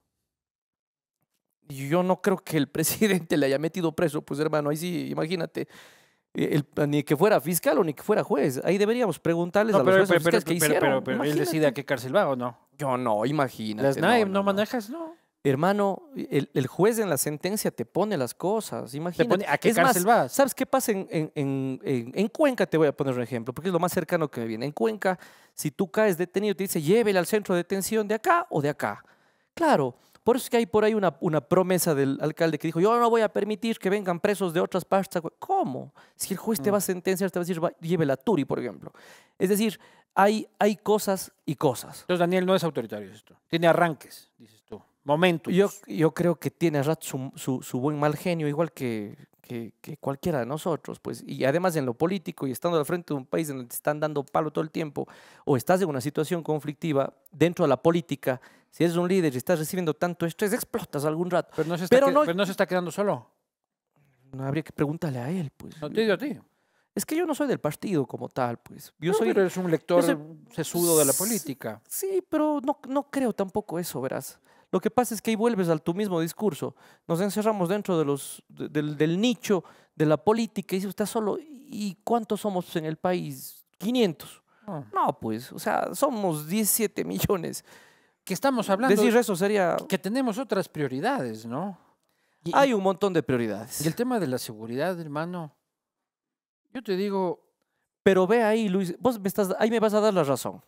Speaker 1: Yo
Speaker 2: no creo que el presidente le haya metido preso, pues hermano, ahí sí, imagínate ni que fuera fiscal o ni que fuera juez. Ahí deberíamos preguntarles a los jueces qué hicieron. Pero, él decide a qué cárcel va o no. Yo no, imagínate. no, manejas, no. Hermano, el, juez en la sentencia te pone las cosas. Imagínate. ¿A qué cárcel vas? ¿Sabes qué pasa en, en, Cuenca? Te voy a poner un ejemplo, porque es lo más cercano que me viene. En Cuenca, si tú caes detenido, te dice llévele al centro de detención de acá o de acá. Claro, por eso es que hay por ahí una, promesa del alcalde que dijo, yo no voy a permitir que vengan presos de otras partes. ¿Cómo? Si el juez te mm. va a sentenciar, te va a decir, lleve la Turi, por ejemplo. Es decir, hay, hay cosas y cosas. Entonces, Daniel, no es autoritario esto. Tiene arranques, dices tú. Momentos. Yo, yo creo que tiene a su, su, buen mal genio, igual que, que, cualquiera de nosotros, pues, y además en lo político y estando al frente de un país en el que te están dando palo todo el tiempo, o estás en una situación conflictiva dentro de la política, si eres un líder y estás recibiendo tanto estrés, explotas algún rato. Pero no se está, no, se está quedando solo. No habría que preguntarle a él, pues. No te digo a ti. Es que yo no soy del partido como tal, pues. Yo soy, pero eres un lector sesudo de la política. Sí, pero no, no creo tampoco eso, verás. Lo que pasa es que ahí vuelves al tu mismo discurso. Nos encerramos dentro de los, del, nicho de la política y dice usted solo, ¿y cuántos somos en el país? 500. No, pues, o sea, somos 17 millones que estamos hablando. Decir eso
Speaker 1: sería. Que tenemos otras prioridades, ¿no? Hay un montón de prioridades. Y el tema de la seguridad, hermano. Yo te digo. Pero ve ahí,
Speaker 2: Luis, vos me estás, ahí me vas a dar la razón.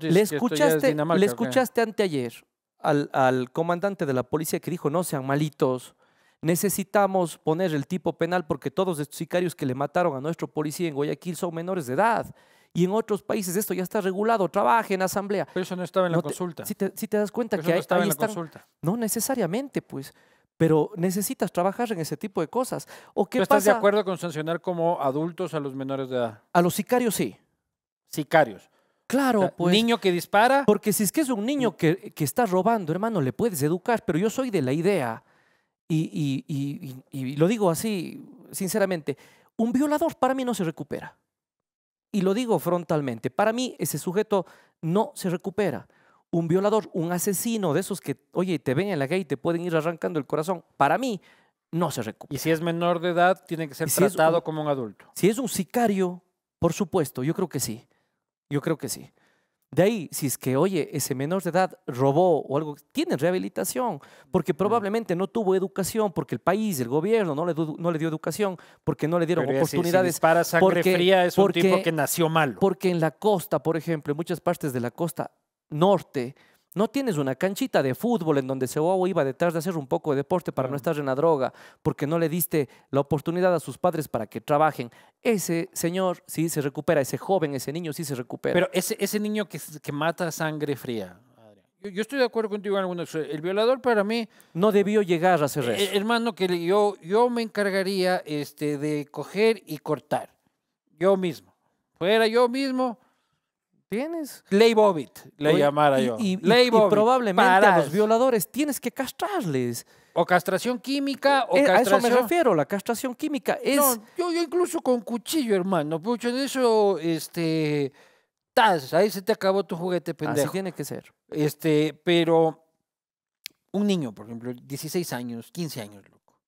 Speaker 1: le escuchaste, le escuchaste anteayer
Speaker 2: al comandante de la policía que dijo: no sean malitos, necesitamos poner el tipo penal porque todos estos sicarios que le mataron a nuestro policía en Guayaquil son menores de edad. Y en otros países esto ya está regulado, trabaja en asamblea. Pero eso no estaba en la consulta. Si te, das cuenta que eso no estaba en la consulta. No necesariamente, pues pero necesitas trabajar en ese tipo de cosas. ¿O qué estás de acuerdo
Speaker 1: con sancionar como adultos a los menores de edad?
Speaker 2: A los sicarios sí. Sicarios. Claro, pues.
Speaker 1: Niño que dispara. Porque si es que
Speaker 2: es un niño mm. que, está robando, hermano, le puedes educar, pero yo soy de la idea, y lo digo así, sinceramente, un violador para mí no se recupera. Y lo digo frontalmente, para mí ese sujeto no se recupera. Un violador, un asesino de esos que, oye, te ven en la calle y te pueden ir arrancando el corazón, para mí no se recupera. Y
Speaker 1: si es menor de edad, tiene que ser tratado como un adulto.
Speaker 2: Si es un sicario, por supuesto, yo creo que sí. Yo creo que sí. De ahí, si es que, oye, ese menor de edad robó o algo, tienen rehabilitación, porque probablemente no tuvo educación, porque el país, el gobierno no le, no le dio educación, porque no le dieron oportunidades. para sangre fría es un tipo que nació mal. Porque en la costa, por ejemplo, en muchas partes de la costa norte, no tienes una canchita de fútbol en donde se iba detrás de hacer un poco de deporte para no estar en la droga, porque no le diste la oportunidad a sus padres para que trabajen. Ese señor sí se recupera, ese joven, ese niño sí se recupera. Pero ese, ese niño que, que mata sangre
Speaker 1: fría, yo estoy de acuerdo contigo en algunos. Eh, el violador para mí. No debió llegar a ser eh, eso. Hermano, que yo, yo me encargaría este, de coger y cortar. Yo mismo. Fuera yo mismo, Tienes. Ley Bobbit, le yo. Y, probablemente a los violadores tienes que castrarles. O castración química o eh, A eso me refiero, la castración química es... yo, incluso con cuchillo, hermano. Pucho, en eso, este... Taz, ahí se te acabó tu juguete, pendejo. Así tiene que ser. Este, pero... Un niño, por ejemplo, 16 años, 15 años, loco.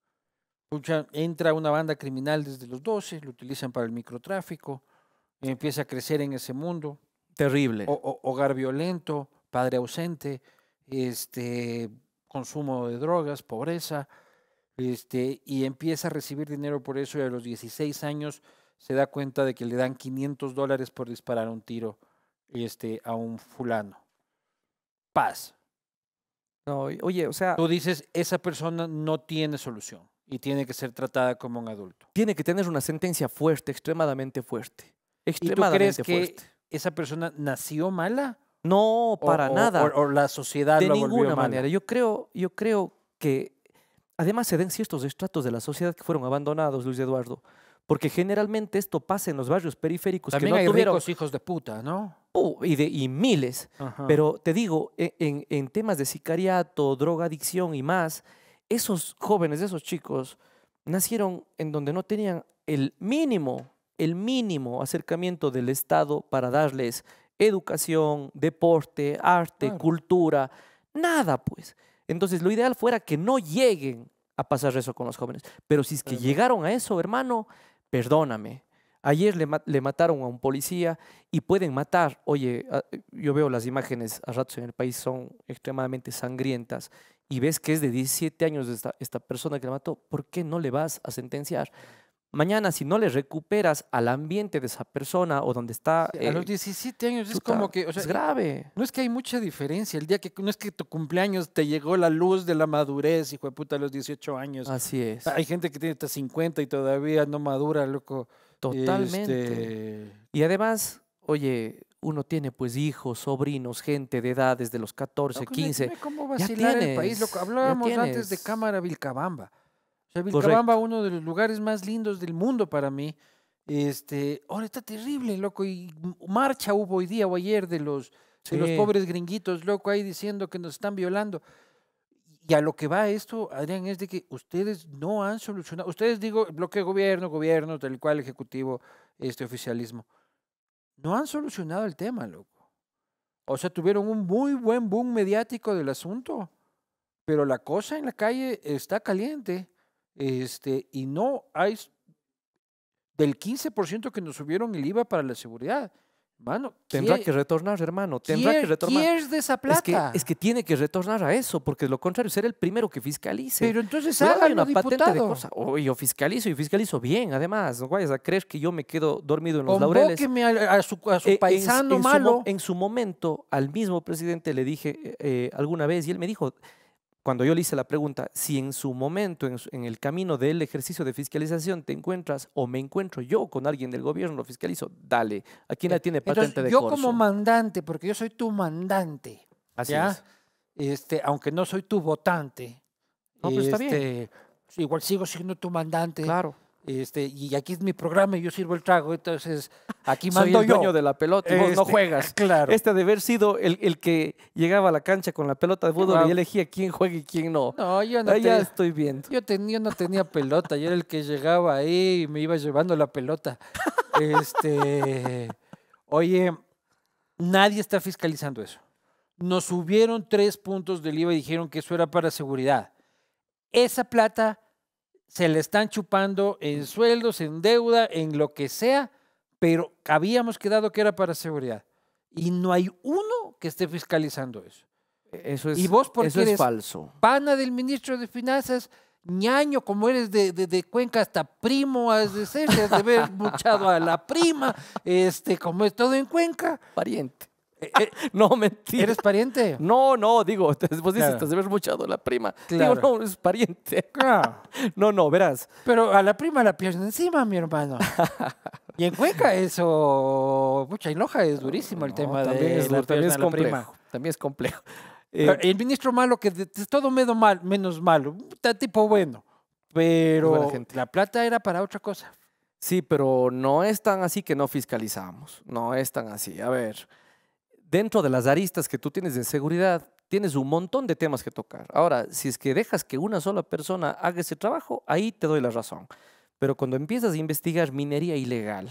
Speaker 1: Pucha, entra a una banda criminal desde los 12, lo utilizan para el microtráfico, empieza a crecer en ese mundo Terrible. hogar violento, padre ausente, este, consumo de drogas, pobreza, este, y empieza a recibir dinero por eso y a los 16 años se da cuenta de que le dan 500 dólares por disparar un tiro este, a un fulano. Paz. No, oye, o sea... Tú dices, esa persona no tiene solución y tiene que ser tratada como un adulto.
Speaker 2: Tiene que tener una sentencia fuerte, extremadamente fuerte. Extremadamente fuerte
Speaker 1: esa persona nació mala?
Speaker 2: No, para nada. O,
Speaker 1: la sociedad de ninguna manera.
Speaker 2: Yo creo, yo creo que además se den ciertos estratos de la sociedad que fueron abandonados, Luis Eduardo, porque generalmente esto pasa en los barrios periféricos También que no hay ricos
Speaker 1: hijos de puta, ¿no?
Speaker 2: y de miles. Pero te digo, e, en, en temas de sicariato, drogadicción y más, esos jóvenes, esos chicos nacieron en donde no tenían el mínimo el mínimo acercamiento del Estado para darles educación, deporte, arte, cultura, nada pues. Entonces lo ideal fuera que no lleguen a pasar eso con los jóvenes. Pero si es que llegaron a eso, hermano, perdóname. Ayer le, mataron a un policía y pueden matar. Oye, yo veo las imágenes a ratos en el país, son extremadamente sangrientas. Y ves que es de 17 años esta, esta persona que la mató. ¿Por qué no le vas a sentenciar? Mañana, si no le recuperas al ambiente de esa persona o donde está.
Speaker 1: a los 17 eh, años es como que. es grave. No es que hay mucha diferencia. El día que. No es que tu cumpleaños te llegó la luz de la madurez, hijo de puta, a los 18 años. Así es. Hay gente que tiene hasta 50 y todavía no madura, loco. Totalmente. Este, y además,
Speaker 2: oye, uno tiene pues hijos, sobrinos, gente de edades de los 14, 15. ¿Cómo vacilar ya tienes, el país? Hablábamos antes de
Speaker 1: Cámara Vilcabamba. O sea, Vilcabamba, uno de los lugares más lindos del mundo para mí. Este, ahora está terrible, loco. Y marcha hubo hoy día o ayer de los, de los pobres gringuitos, loco, ahí diciendo que nos están violando. Y a lo que va esto, Adrián, es de que ustedes no han solucionado. Ustedes digo, bloque gobierno, gobierno, tal cual, ejecutivo, este oficialismo. No han solucionado el tema, loco. O sea, tuvieron un muy buen boom mediático del asunto, pero la cosa en la calle está caliente. Este, y no hay del 15% que nos subieron el IVA para la seguridad. Mano, tendrá que retornar, hermano. Tendrá que retornar. esa plata. Es que, tiene que
Speaker 2: retornar a eso, porque lo contrario, ser el primero que fiscalice. Pero entonces haga una patente de cosa. yo fiscalizo y fiscalizo bien, además. No vayas a creer que yo me quedo dormido en los laureles. A, a, su, e, paisano malo. en su momento, al mismo presidente le dije eh, eh, alguna vez, y él me dijo: cuando yo le hice la pregunta, si en su momento, en, el camino del ejercicio de fiscalización, te encuentras o me encuentro yo con alguien del gobierno, lo fiscalizo, dale. ¿A quién la tiene patente Entonces, Yo como
Speaker 1: mandante, porque yo soy tu mandante. Así es. Este, aunque no soy tu votante. No, pero pues, está bien. Este, igual sigo siendo tu mandante. Claro este, y aquí es mi programa y yo sirvo el trago, entonces aquí mando Soy de la pelota no este, juegas. Claro.
Speaker 2: Este de haber sido el, que llegaba a la cancha con la pelota de fútbol y elegía quién juega y quién no.
Speaker 1: No, yo no. tenía, ya estoy viendo. Yo, no tenía pelota, yo era el que llegaba ahí y me iba llevando la pelota. este, oye, nadie está fiscalizando eso. Nos subieron tres puntos del IVA y dijeron que eso era para seguridad. Esa plata se le están chupando en sueldos, en deuda, en lo que sea, pero habíamos quedado que era para seguridad. Y no hay uno que esté fiscalizando eso. E-, eso y vos por eso es falso. Pana del ministro de Finanzas, ñaño, como eres de, Cuenca, hasta primo has de ser, has de haber muchado a la prima, este, como es todo en Cuenca. Pariente. Eh, eh, no, mentira. ¿Eres pariente? No, no, digo, vos
Speaker 2: dices, te has muchado la prima. Digo, no, es pariente. No, no, verás.
Speaker 1: Pero a la prima la pierden encima, mi hermano. y en Cuenca eso, mucha enoja, es durísimo el tema también de es, la, también es complejo, prima. También es eh, complejo. el ministro malo, que es todo medio mal, menos malo, está tipo bueno, pero la plata era para otra cosa.
Speaker 2: Sí, pero no es tan así que
Speaker 1: no fiscalizamos, no
Speaker 2: es tan así. A ver, dentro de las aristas que tú tienes de seguridad, tienes un montón de temas que tocar. Ahora, si es que dejas que una sola persona haga ese trabajo, ahí te doy la razón. Pero cuando empiezas a investigar minería ilegal,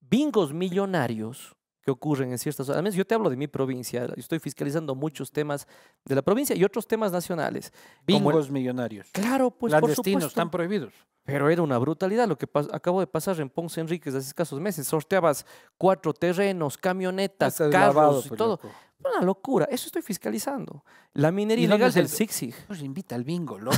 Speaker 2: bingos millonarios, que ocurren en ciertas zonas. Yo te hablo de mi provincia, estoy fiscalizando muchos temas de la provincia y otros temas nacionales. Bingos millonarios. Claro, pues por supuesto. están prohibidos. Pero era una brutalidad lo que acabo de pasar en Ponce Enrique hace escasos meses. Sorteabas cuatro terrenos, camionetas, carros y pues, todo. Una locura, eso estoy fiscalizando. La
Speaker 1: minería ilegal del Zig Nos pues invita al bingo, loco.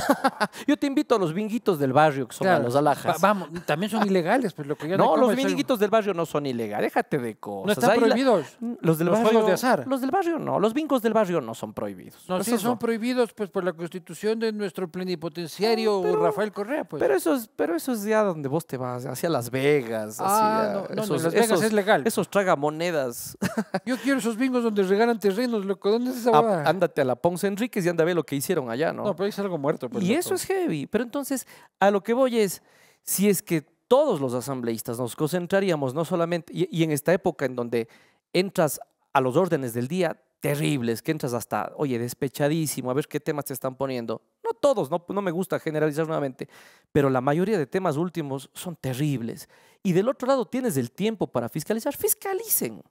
Speaker 2: Yo te invito a los binguitos del barrio, que son a los alhajas. vamos, también son
Speaker 1: ilegales, pues lo que yo No, los binguitos
Speaker 2: del barrio no son ilegales, déjate de cosas. No están prohibidos. los del los barrio, de azar. Los del barrio no, los bingos del barrio no son prohibidos. No, sí, son,
Speaker 1: prohibidos pues por la constitución de nuestro plenipotenciario Rafael Correa, pues. Pero eso
Speaker 2: es, pero eso es ya donde vos te vas, hacia Las Vegas, ah, hacia no, no, Las Vegas es legal. Esos monedas. Yo quiero esos bingos donde regalan
Speaker 1: loco, ¿dónde es esa ah, a,
Speaker 2: Ándate a la Ponce Enríquez y anda a ver lo que hicieron allá, ¿no? No, pero es algo muerto. Pues, y eso es heavy. Pero entonces, a lo que voy es, si es que todos los asambleístas nos concentraríamos, no solamente, y, en esta época en donde entras a los órdenes del día, terribles, que entras hasta, oye, despechadísimo, a ver qué temas te están poniendo. No todos, no, no me gusta generalizar nuevamente, pero la mayoría de temas últimos son terribles. Y del otro lado tienes el tiempo para fiscalizar, fiscalicen.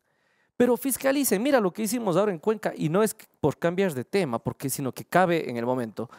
Speaker 2: Pero fiscalicen, mira lo que hicimos ahora en Cuenca, y no es por cambiar de tema, porque sino que cabe en el momento.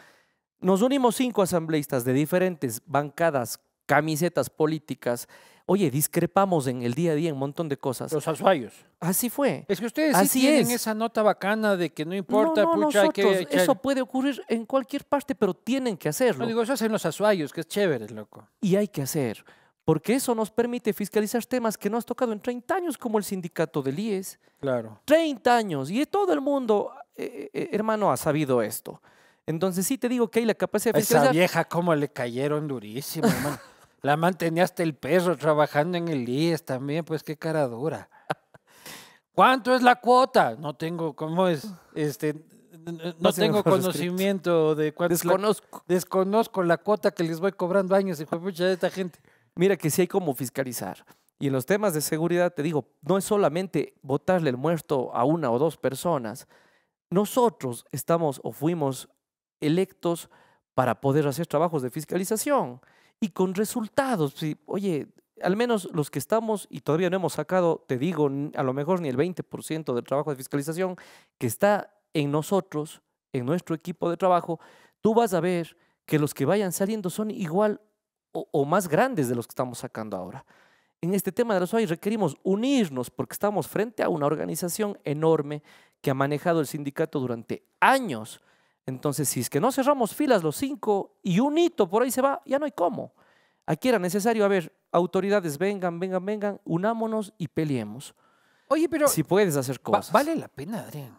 Speaker 2: Nos unimos cinco asambleístas de diferentes bancadas, camisetas políticas. Oye, discrepamos en el día a día en un montón de cosas. Los asuayos. Así fue. Es que ustedes
Speaker 1: sí tienen esa nota bacana de que no importa, pucha, que Eso
Speaker 2: puede ocurrir en cualquier parte, pero tienen que hacerlo. No digo, eso hacen los asuayos, que es chévere, loco. Y hay que hacer. Porque eso nos permite fiscalizar temas que no has tocado en 30 años, como el sindicato del IES. Claro. 30 años. Y todo el mundo, eh, eh, hermano, ha sabido
Speaker 1: esto. Entonces sí te digo que hay la capacidad de fiscalizar. Esa vieja, cómo le cayeron durísimo, hermano. la manteníaste el perro trabajando en el IES también, pues qué cara dura. ¿Cuánto es la cuota? No tengo, ¿cómo es? Este, no, tengo conocimiento de cuánto. Desconozco. La, desconozco la cuota que les voy cobrando años, y hijo
Speaker 2: de esta gente mira que sí hay como fiscalizar. Y en los temas de seguridad, te digo, no es solamente votarle el muerto a una o dos personas. Nosotros estamos o fuimos electos para poder hacer trabajos de fiscalización y con resultados. oye, al menos los que estamos y todavía no hemos sacado, te digo, a lo mejor ni el 20% del trabajo de fiscalización que está en nosotros, en nuestro equipo de trabajo, tú vas a ver que los que vayan saliendo son igual o, más grandes de los que estamos sacando ahora. En este tema de los OAI requerimos unirnos porque estamos frente a una organización enorme que ha manejado el sindicato durante años. Entonces, si es que no cerramos filas los cinco y un hito por ahí se va, ya no hay cómo. Aquí era necesario, a ver, autoridades, vengan, vengan, vengan, unámonos y peleemos. Oye, pero... Si puedes hacer cosas. vale la pena, Adrián.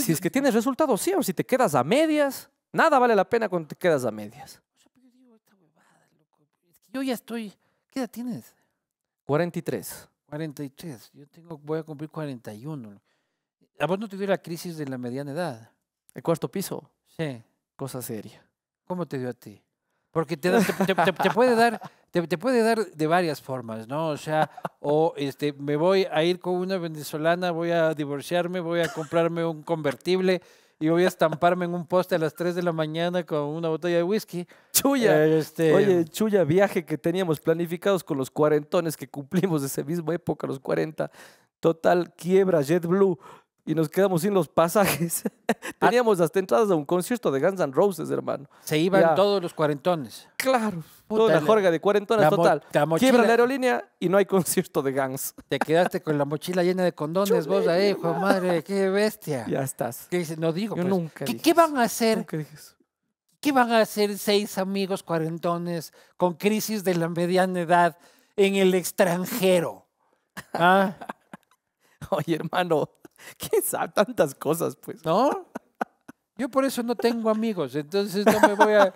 Speaker 2: si es que tienes resultados, sí, o si te quedas a medias, nada vale la pena cuando te quedas a medias
Speaker 1: yo ya estoy, ¿qué edad tienes?
Speaker 2: 43.
Speaker 1: 43, yo tengo, voy a cumplir 41. ¿A vos no te dio la crisis de la mediana edad? ¿El cuarto piso? Sí. Cosa seria. ¿Cómo te dio a ti? Porque te, te, puede dar, te, puede dar de varias formas, ¿no? O sea, o este, me voy a ir con una venezolana, voy a divorciarme, voy a comprarme un convertible, y voy a estamparme en un poste a las 3 de la mañana con una botella de whisky. Chuya. Eh, este, Oye,
Speaker 2: chuya, viaje que teníamos planificados con los cuarentones que cumplimos de esa misma época, los 40. Total, quiebra JetBlue y nos quedamos sin los pasajes. Ah. Teníamos hasta entradas a un concierto de Guns N' Roses, hermano. Se iban
Speaker 1: todos los cuarentones. Claro, toda la jorga de cuarentones total. Quiebra la aerolínea y no hay concierto de Guns. Te quedaste con la mochila llena de condones, vos ahí, hijo madre, qué bestia. Ya estás. No digo, Yo pues, nunca ¿qué, van a hacer? ¿Qué van a hacer seis amigos cuarentones con crisis de la mediana edad en el extranjero? ¿Ah? Oye, hermano, ¿Quién sabe tantas cosas, pues? ¿No? Yo por eso no tengo amigos, entonces no me voy a,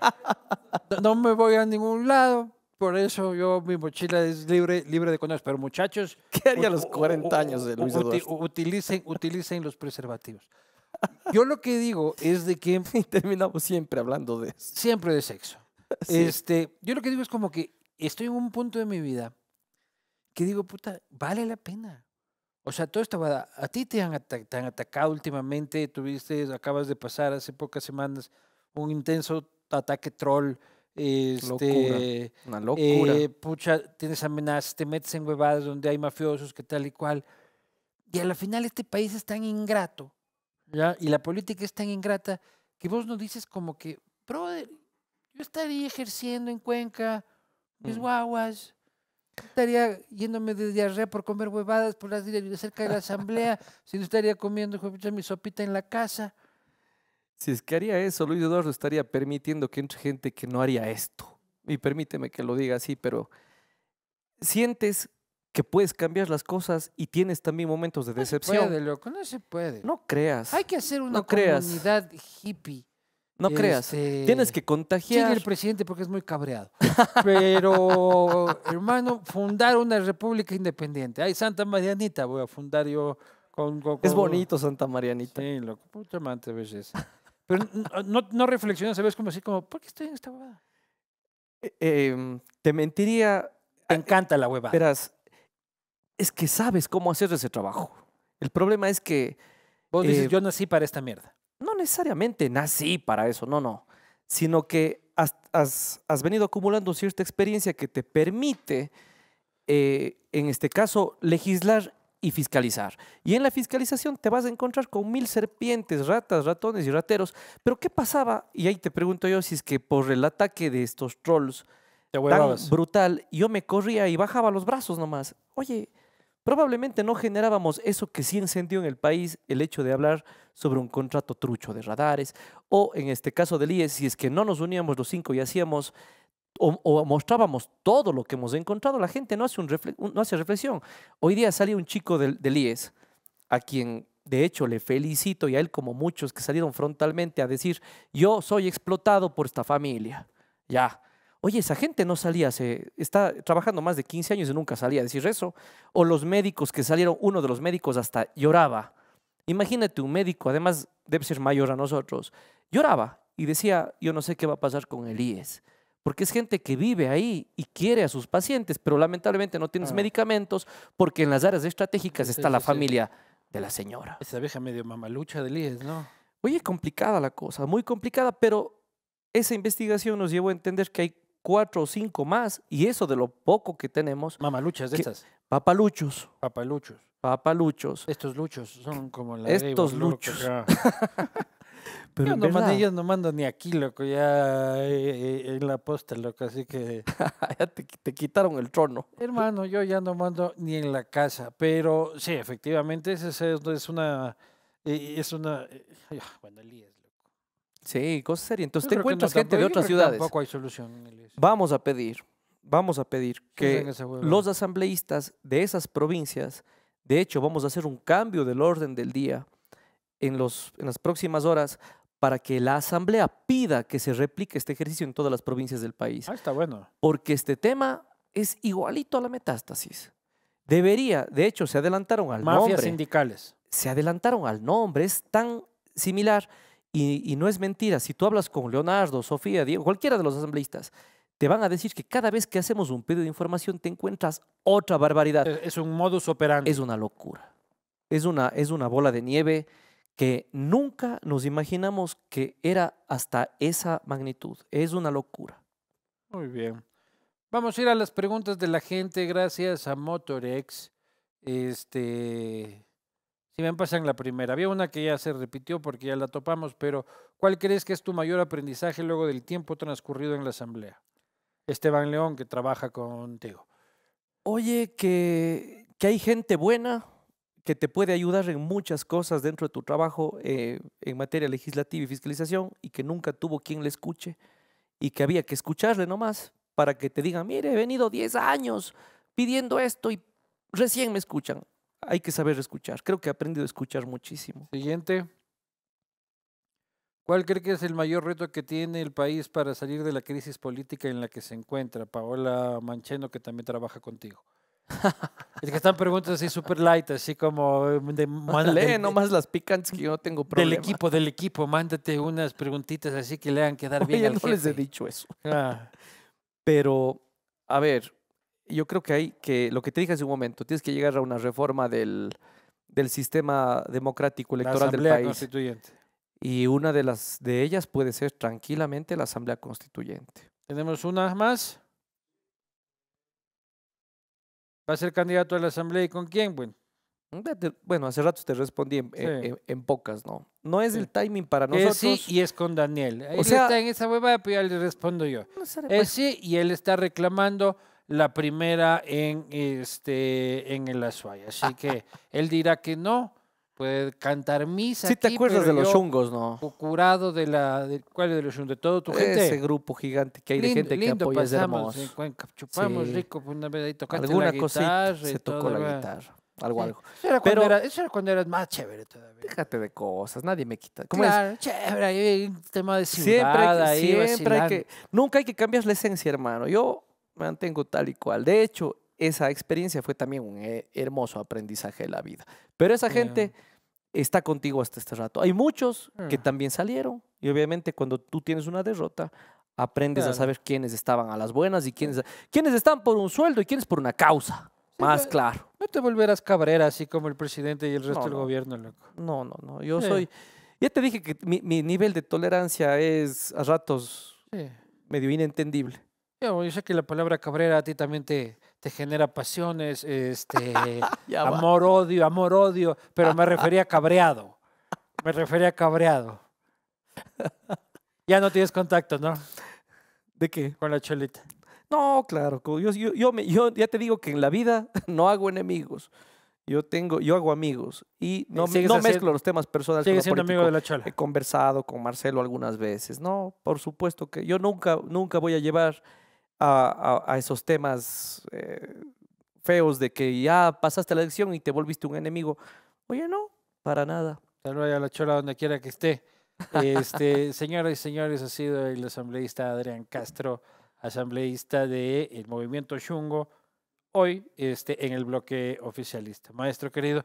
Speaker 1: no me voy a ningún lado. Por eso yo, mi mochila es libre, libre de condones. Pero muchachos... ¿Qué haría los 40 años de Luis Eduardo? Utilicen, utilicen los preservativos. Yo lo que digo es de que... Y terminamos siempre hablando de eso. Siempre de sexo. Este, yo lo que digo es como que estoy en un punto de mi vida que digo, puta, vale la pena. O sea, todo A ti te han, han, atacado últimamente. Tuviste, acabas de pasar hace pocas semanas un intenso ataque troll. Este, Una locura. Eh, pucha, tienes amenazas, te metes en huevadas donde hay mafiosos, que tal y cual. Y a la final este país es tan ingrato, ¿ya? Y la política es tan ingrata que vos nos dices como que, brother, yo estaría ejerciendo en Cuenca mis mm. guaguas, estaría yéndome de diarrea por comer huevadas por las cerca de la asamblea, si no estaría comiendo mi sopita en la casa.
Speaker 2: Si es que haría eso, Luis Eduardo estaría permitiendo que entre gente que no haría esto. Y permíteme que lo diga así, pero sientes que puedes cambiar las cosas y tienes también momentos de decepción. No se puede, loco,
Speaker 1: no se puede. No creas. Hay que hacer una comunidad hippie no creas. Tienes este, que contagiar. Sigue el presidente porque es muy cabreado. Pero, hermano, fundar una república independiente. Ay, Santa Marianita, voy a fundar yo con. Es bonito Santa Marianita. Sí, loco. Mucha amante veces. Pero no, no, reflexionas, ¿sabes? Como así, como, ¿por qué estoy en esta huevada? Eh, em, te mentiría. Te eh, encanta la hueva. Verás, es que
Speaker 2: sabes cómo hacer ese trabajo. El problema es que. Vos dices, eh, yo nací para esta mierda no necesariamente nací para eso, no, no, sino que has, venido acumulando cierta experiencia que te permite, eh, en este caso, legislar y fiscalizar. Y en la fiscalización te vas a encontrar con mil serpientes, ratas, ratones y rateros. Pero ¿qué pasaba? Y ahí te pregunto yo si es que por el ataque de estos trolls tan brutal, yo me corría y bajaba los brazos nomás. Oye, probablemente no generábamos eso que sí encendió en el país el hecho de hablar sobre un contrato trucho de radares, o en este caso del IES, si es que no nos uníamos los cinco y hacíamos o, mostrábamos todo lo que hemos encontrado, la gente no hace, reflexión. Hoy día salió un chico del, del, IES, a quien de hecho le felicito y a él como muchos que salieron frontalmente a decir, yo soy explotado por esta familia. Ya, Oye, esa gente no salía, se está trabajando más de 15 años y nunca salía a decir eso. O los médicos que salieron, uno de los médicos hasta lloraba. Imagínate un médico, además debe ser mayor a nosotros, lloraba y decía, yo no sé qué va a pasar con el IES, Porque es gente que vive ahí y quiere a sus pacientes, pero lamentablemente no tienes ah. medicamentos porque en las áreas estratégicas está la familia
Speaker 1: de la señora. Esa vieja medio mamalucha del IES, ¿no? Oye,
Speaker 2: complicada la cosa, muy complicada, pero esa investigación nos llevó a entender que hay cuatro o cinco más, y eso de lo poco que tenemos. Mamaluchas de esas? Papaluchos.
Speaker 1: Papaluchos. Papaluchos. Estos luchos son como la Estos luchos. Pero yo no mando, ellos no mandan ni aquí, loco, ya eh, eh, en la posta, loco, así que... ya te, quitaron el trono. Hermano, yo ya no mando ni en la casa, pero sí, efectivamente, ese es una... Es una... Eh, bueno, Elías, Sí, cosa seria. Entonces te encuentras gente de otras ciudades.
Speaker 2: Vamos a pedir, vamos a pedir que los asambleístas de esas provincias, de hecho, vamos a hacer un cambio del orden del día en, los, en las próximas horas para que la asamblea pida que se replique este ejercicio en todas las provincias del país. Ah, está bueno. Porque este tema es igualito a la metástasis. Debería, de hecho, se adelantaron al nombre. Mafias sindicales. Se adelantaron al nombre, es tan similar y, no es mentira, si tú hablas con Leonardo, Sofía, Diego, cualquiera de los asambleístas, te van a decir que cada vez que hacemos un pedido de información te encuentras otra barbaridad. Es un modus operandi. Es una locura. Es una, es una bola de nieve que nunca nos imaginamos que era hasta esa magnitud. Es una locura.
Speaker 1: Muy bien. Vamos a ir a las preguntas de la gente. Gracias a Motorex. Este, si me pasan la primera, había una que ya se repitió porque ya la topamos, pero ¿cuál crees que es tu mayor aprendizaje luego del tiempo transcurrido en la asamblea? Esteban León, que trabaja contigo. Oye, que, hay gente
Speaker 2: buena que te puede ayudar en muchas cosas dentro de tu trabajo eh, en materia legislativa y fiscalización y que nunca tuvo quien le escuche y que había que escucharle nomás para que te digan, mire, he venido 10 años pidiendo esto y recién me escuchan
Speaker 1: hay que saber escuchar. Creo que he aprendido a escuchar muchísimo. Siguiente. ¿Cuál cree que es el mayor reto que tiene el país para salir de la crisis política en la que se encuentra? Paola Mancheno, que también trabaja contigo. es que están preguntas así súper light, así como eh, de, man, Lee nomás las picantes que yo tengo problema. Del equipo, del equipo, mándate unas preguntitas así que le hagan quedar bien al no les he dicho eso. Ah.
Speaker 2: Pero, a ver, yo creo que hay que, lo que te dije hace un momento, tienes que llegar a una reforma del, del sistema democrático electoral la Asamblea del país. Constituyente. Y una de, las, de ellas puede ser tranquilamente la Asamblea Constituyente.
Speaker 1: ¿Tenemos una más? ¿Va a ser candidato a la Asamblea y con quién? Bueno,
Speaker 2: mm, bueno hace rato te
Speaker 1: respondí en, pocas, ¿no?
Speaker 2: No es el timing para nosotros. Es sí y es
Speaker 1: con Daniel. o sea, está en esa hueva, pero pues, ya le respondo yo. es pues. sí y él está reclamando la primera en, este, en el Azuay. Así que él dirá que no, puede cantar misa. Sí, aquí, te acuerdas de los chungos, ¿no? Curado de la. ¿Cuál es de los chungos? De todo tu gente. Ese grupo gigante que hay de gente que apoya es hermoso. En Cuenca, chupamos rico, pues, una vez ahí tocaste Alguna la guitarra. se tocó la guitarra. Algo, algo. Eso era, pero, eso era, cuando eras más chévere todavía.
Speaker 2: Déjate de cosas, nadie me quita. ¿Cómo claro,
Speaker 1: es? chévere, hay un tema de silbada. siempre siempre hay que,
Speaker 2: Nunca hay que cambiar la esencia, hermano. Yo mantengo tal y cual. De hecho, esa experiencia fue también un eh, hermoso aprendizaje de la vida. Pero esa gente está contigo hasta este rato. Hay muchos hmm. que también salieron y obviamente cuando tú tienes una derrota, aprendes a saber quiénes estaban a las buenas y quiénes, quiénes están por un sueldo y quiénes por una causa. Más claro. No te volverás cabrera así como el presidente y el resto del gobierno, loco. No, no, no. Yo soy... Ya te dije que mi, nivel de tolerancia es a ratos medio inentendible.
Speaker 1: Yo, sé que la palabra cabrera a ti también te, te genera pasiones, este, amor, odio, amor, odio, pero me refería a cabreado. Me refería a cabreado. Ya no tienes contacto, ¿no? ¿De qué? Con la cholita.
Speaker 2: No, claro. Yo, yo, ya te digo que en la vida no hago enemigos. Yo tengo, yo hago amigos y eh, no, mezclo los temas personales con amigo de la He conversado con Marcelo algunas veces. No, por supuesto que yo nunca, nunca voy a llevar a, esos temas eh, feos de que ya pasaste la elección y
Speaker 1: te volviste un enemigo. Oye, no, para nada. Saluda a la chola donde quiera que esté. Este, señoras y señores, ha sido el asambleísta Adrián Castro, asambleísta del el movimiento Chungo, hoy este, en el bloque oficialista. Maestro querido,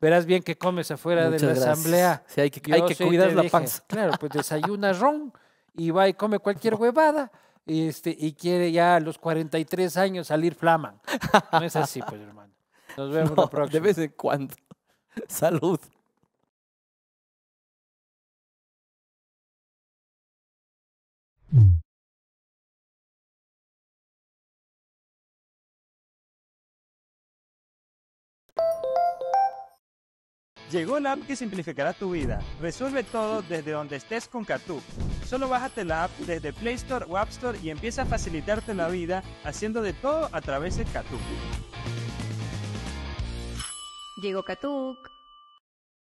Speaker 1: verás bien que comes afuera de la asamblea. hay que, cuidar la panza. Claro, pues desayuna ron y va y come cualquier huevada. Este, y quiere ya a los 43 años salir flama. No es así, pues, hermano. Nos vemos la próxima. De vez en cuando. Salud. Llegó la app que simplificará tu vida. Resuelve todo desde donde estés con Katuk. Solo bájate la app desde Play Store o App Store y empieza a facilitarte la vida haciendo de todo a través de Katuk.
Speaker 2: Llegó Katuk.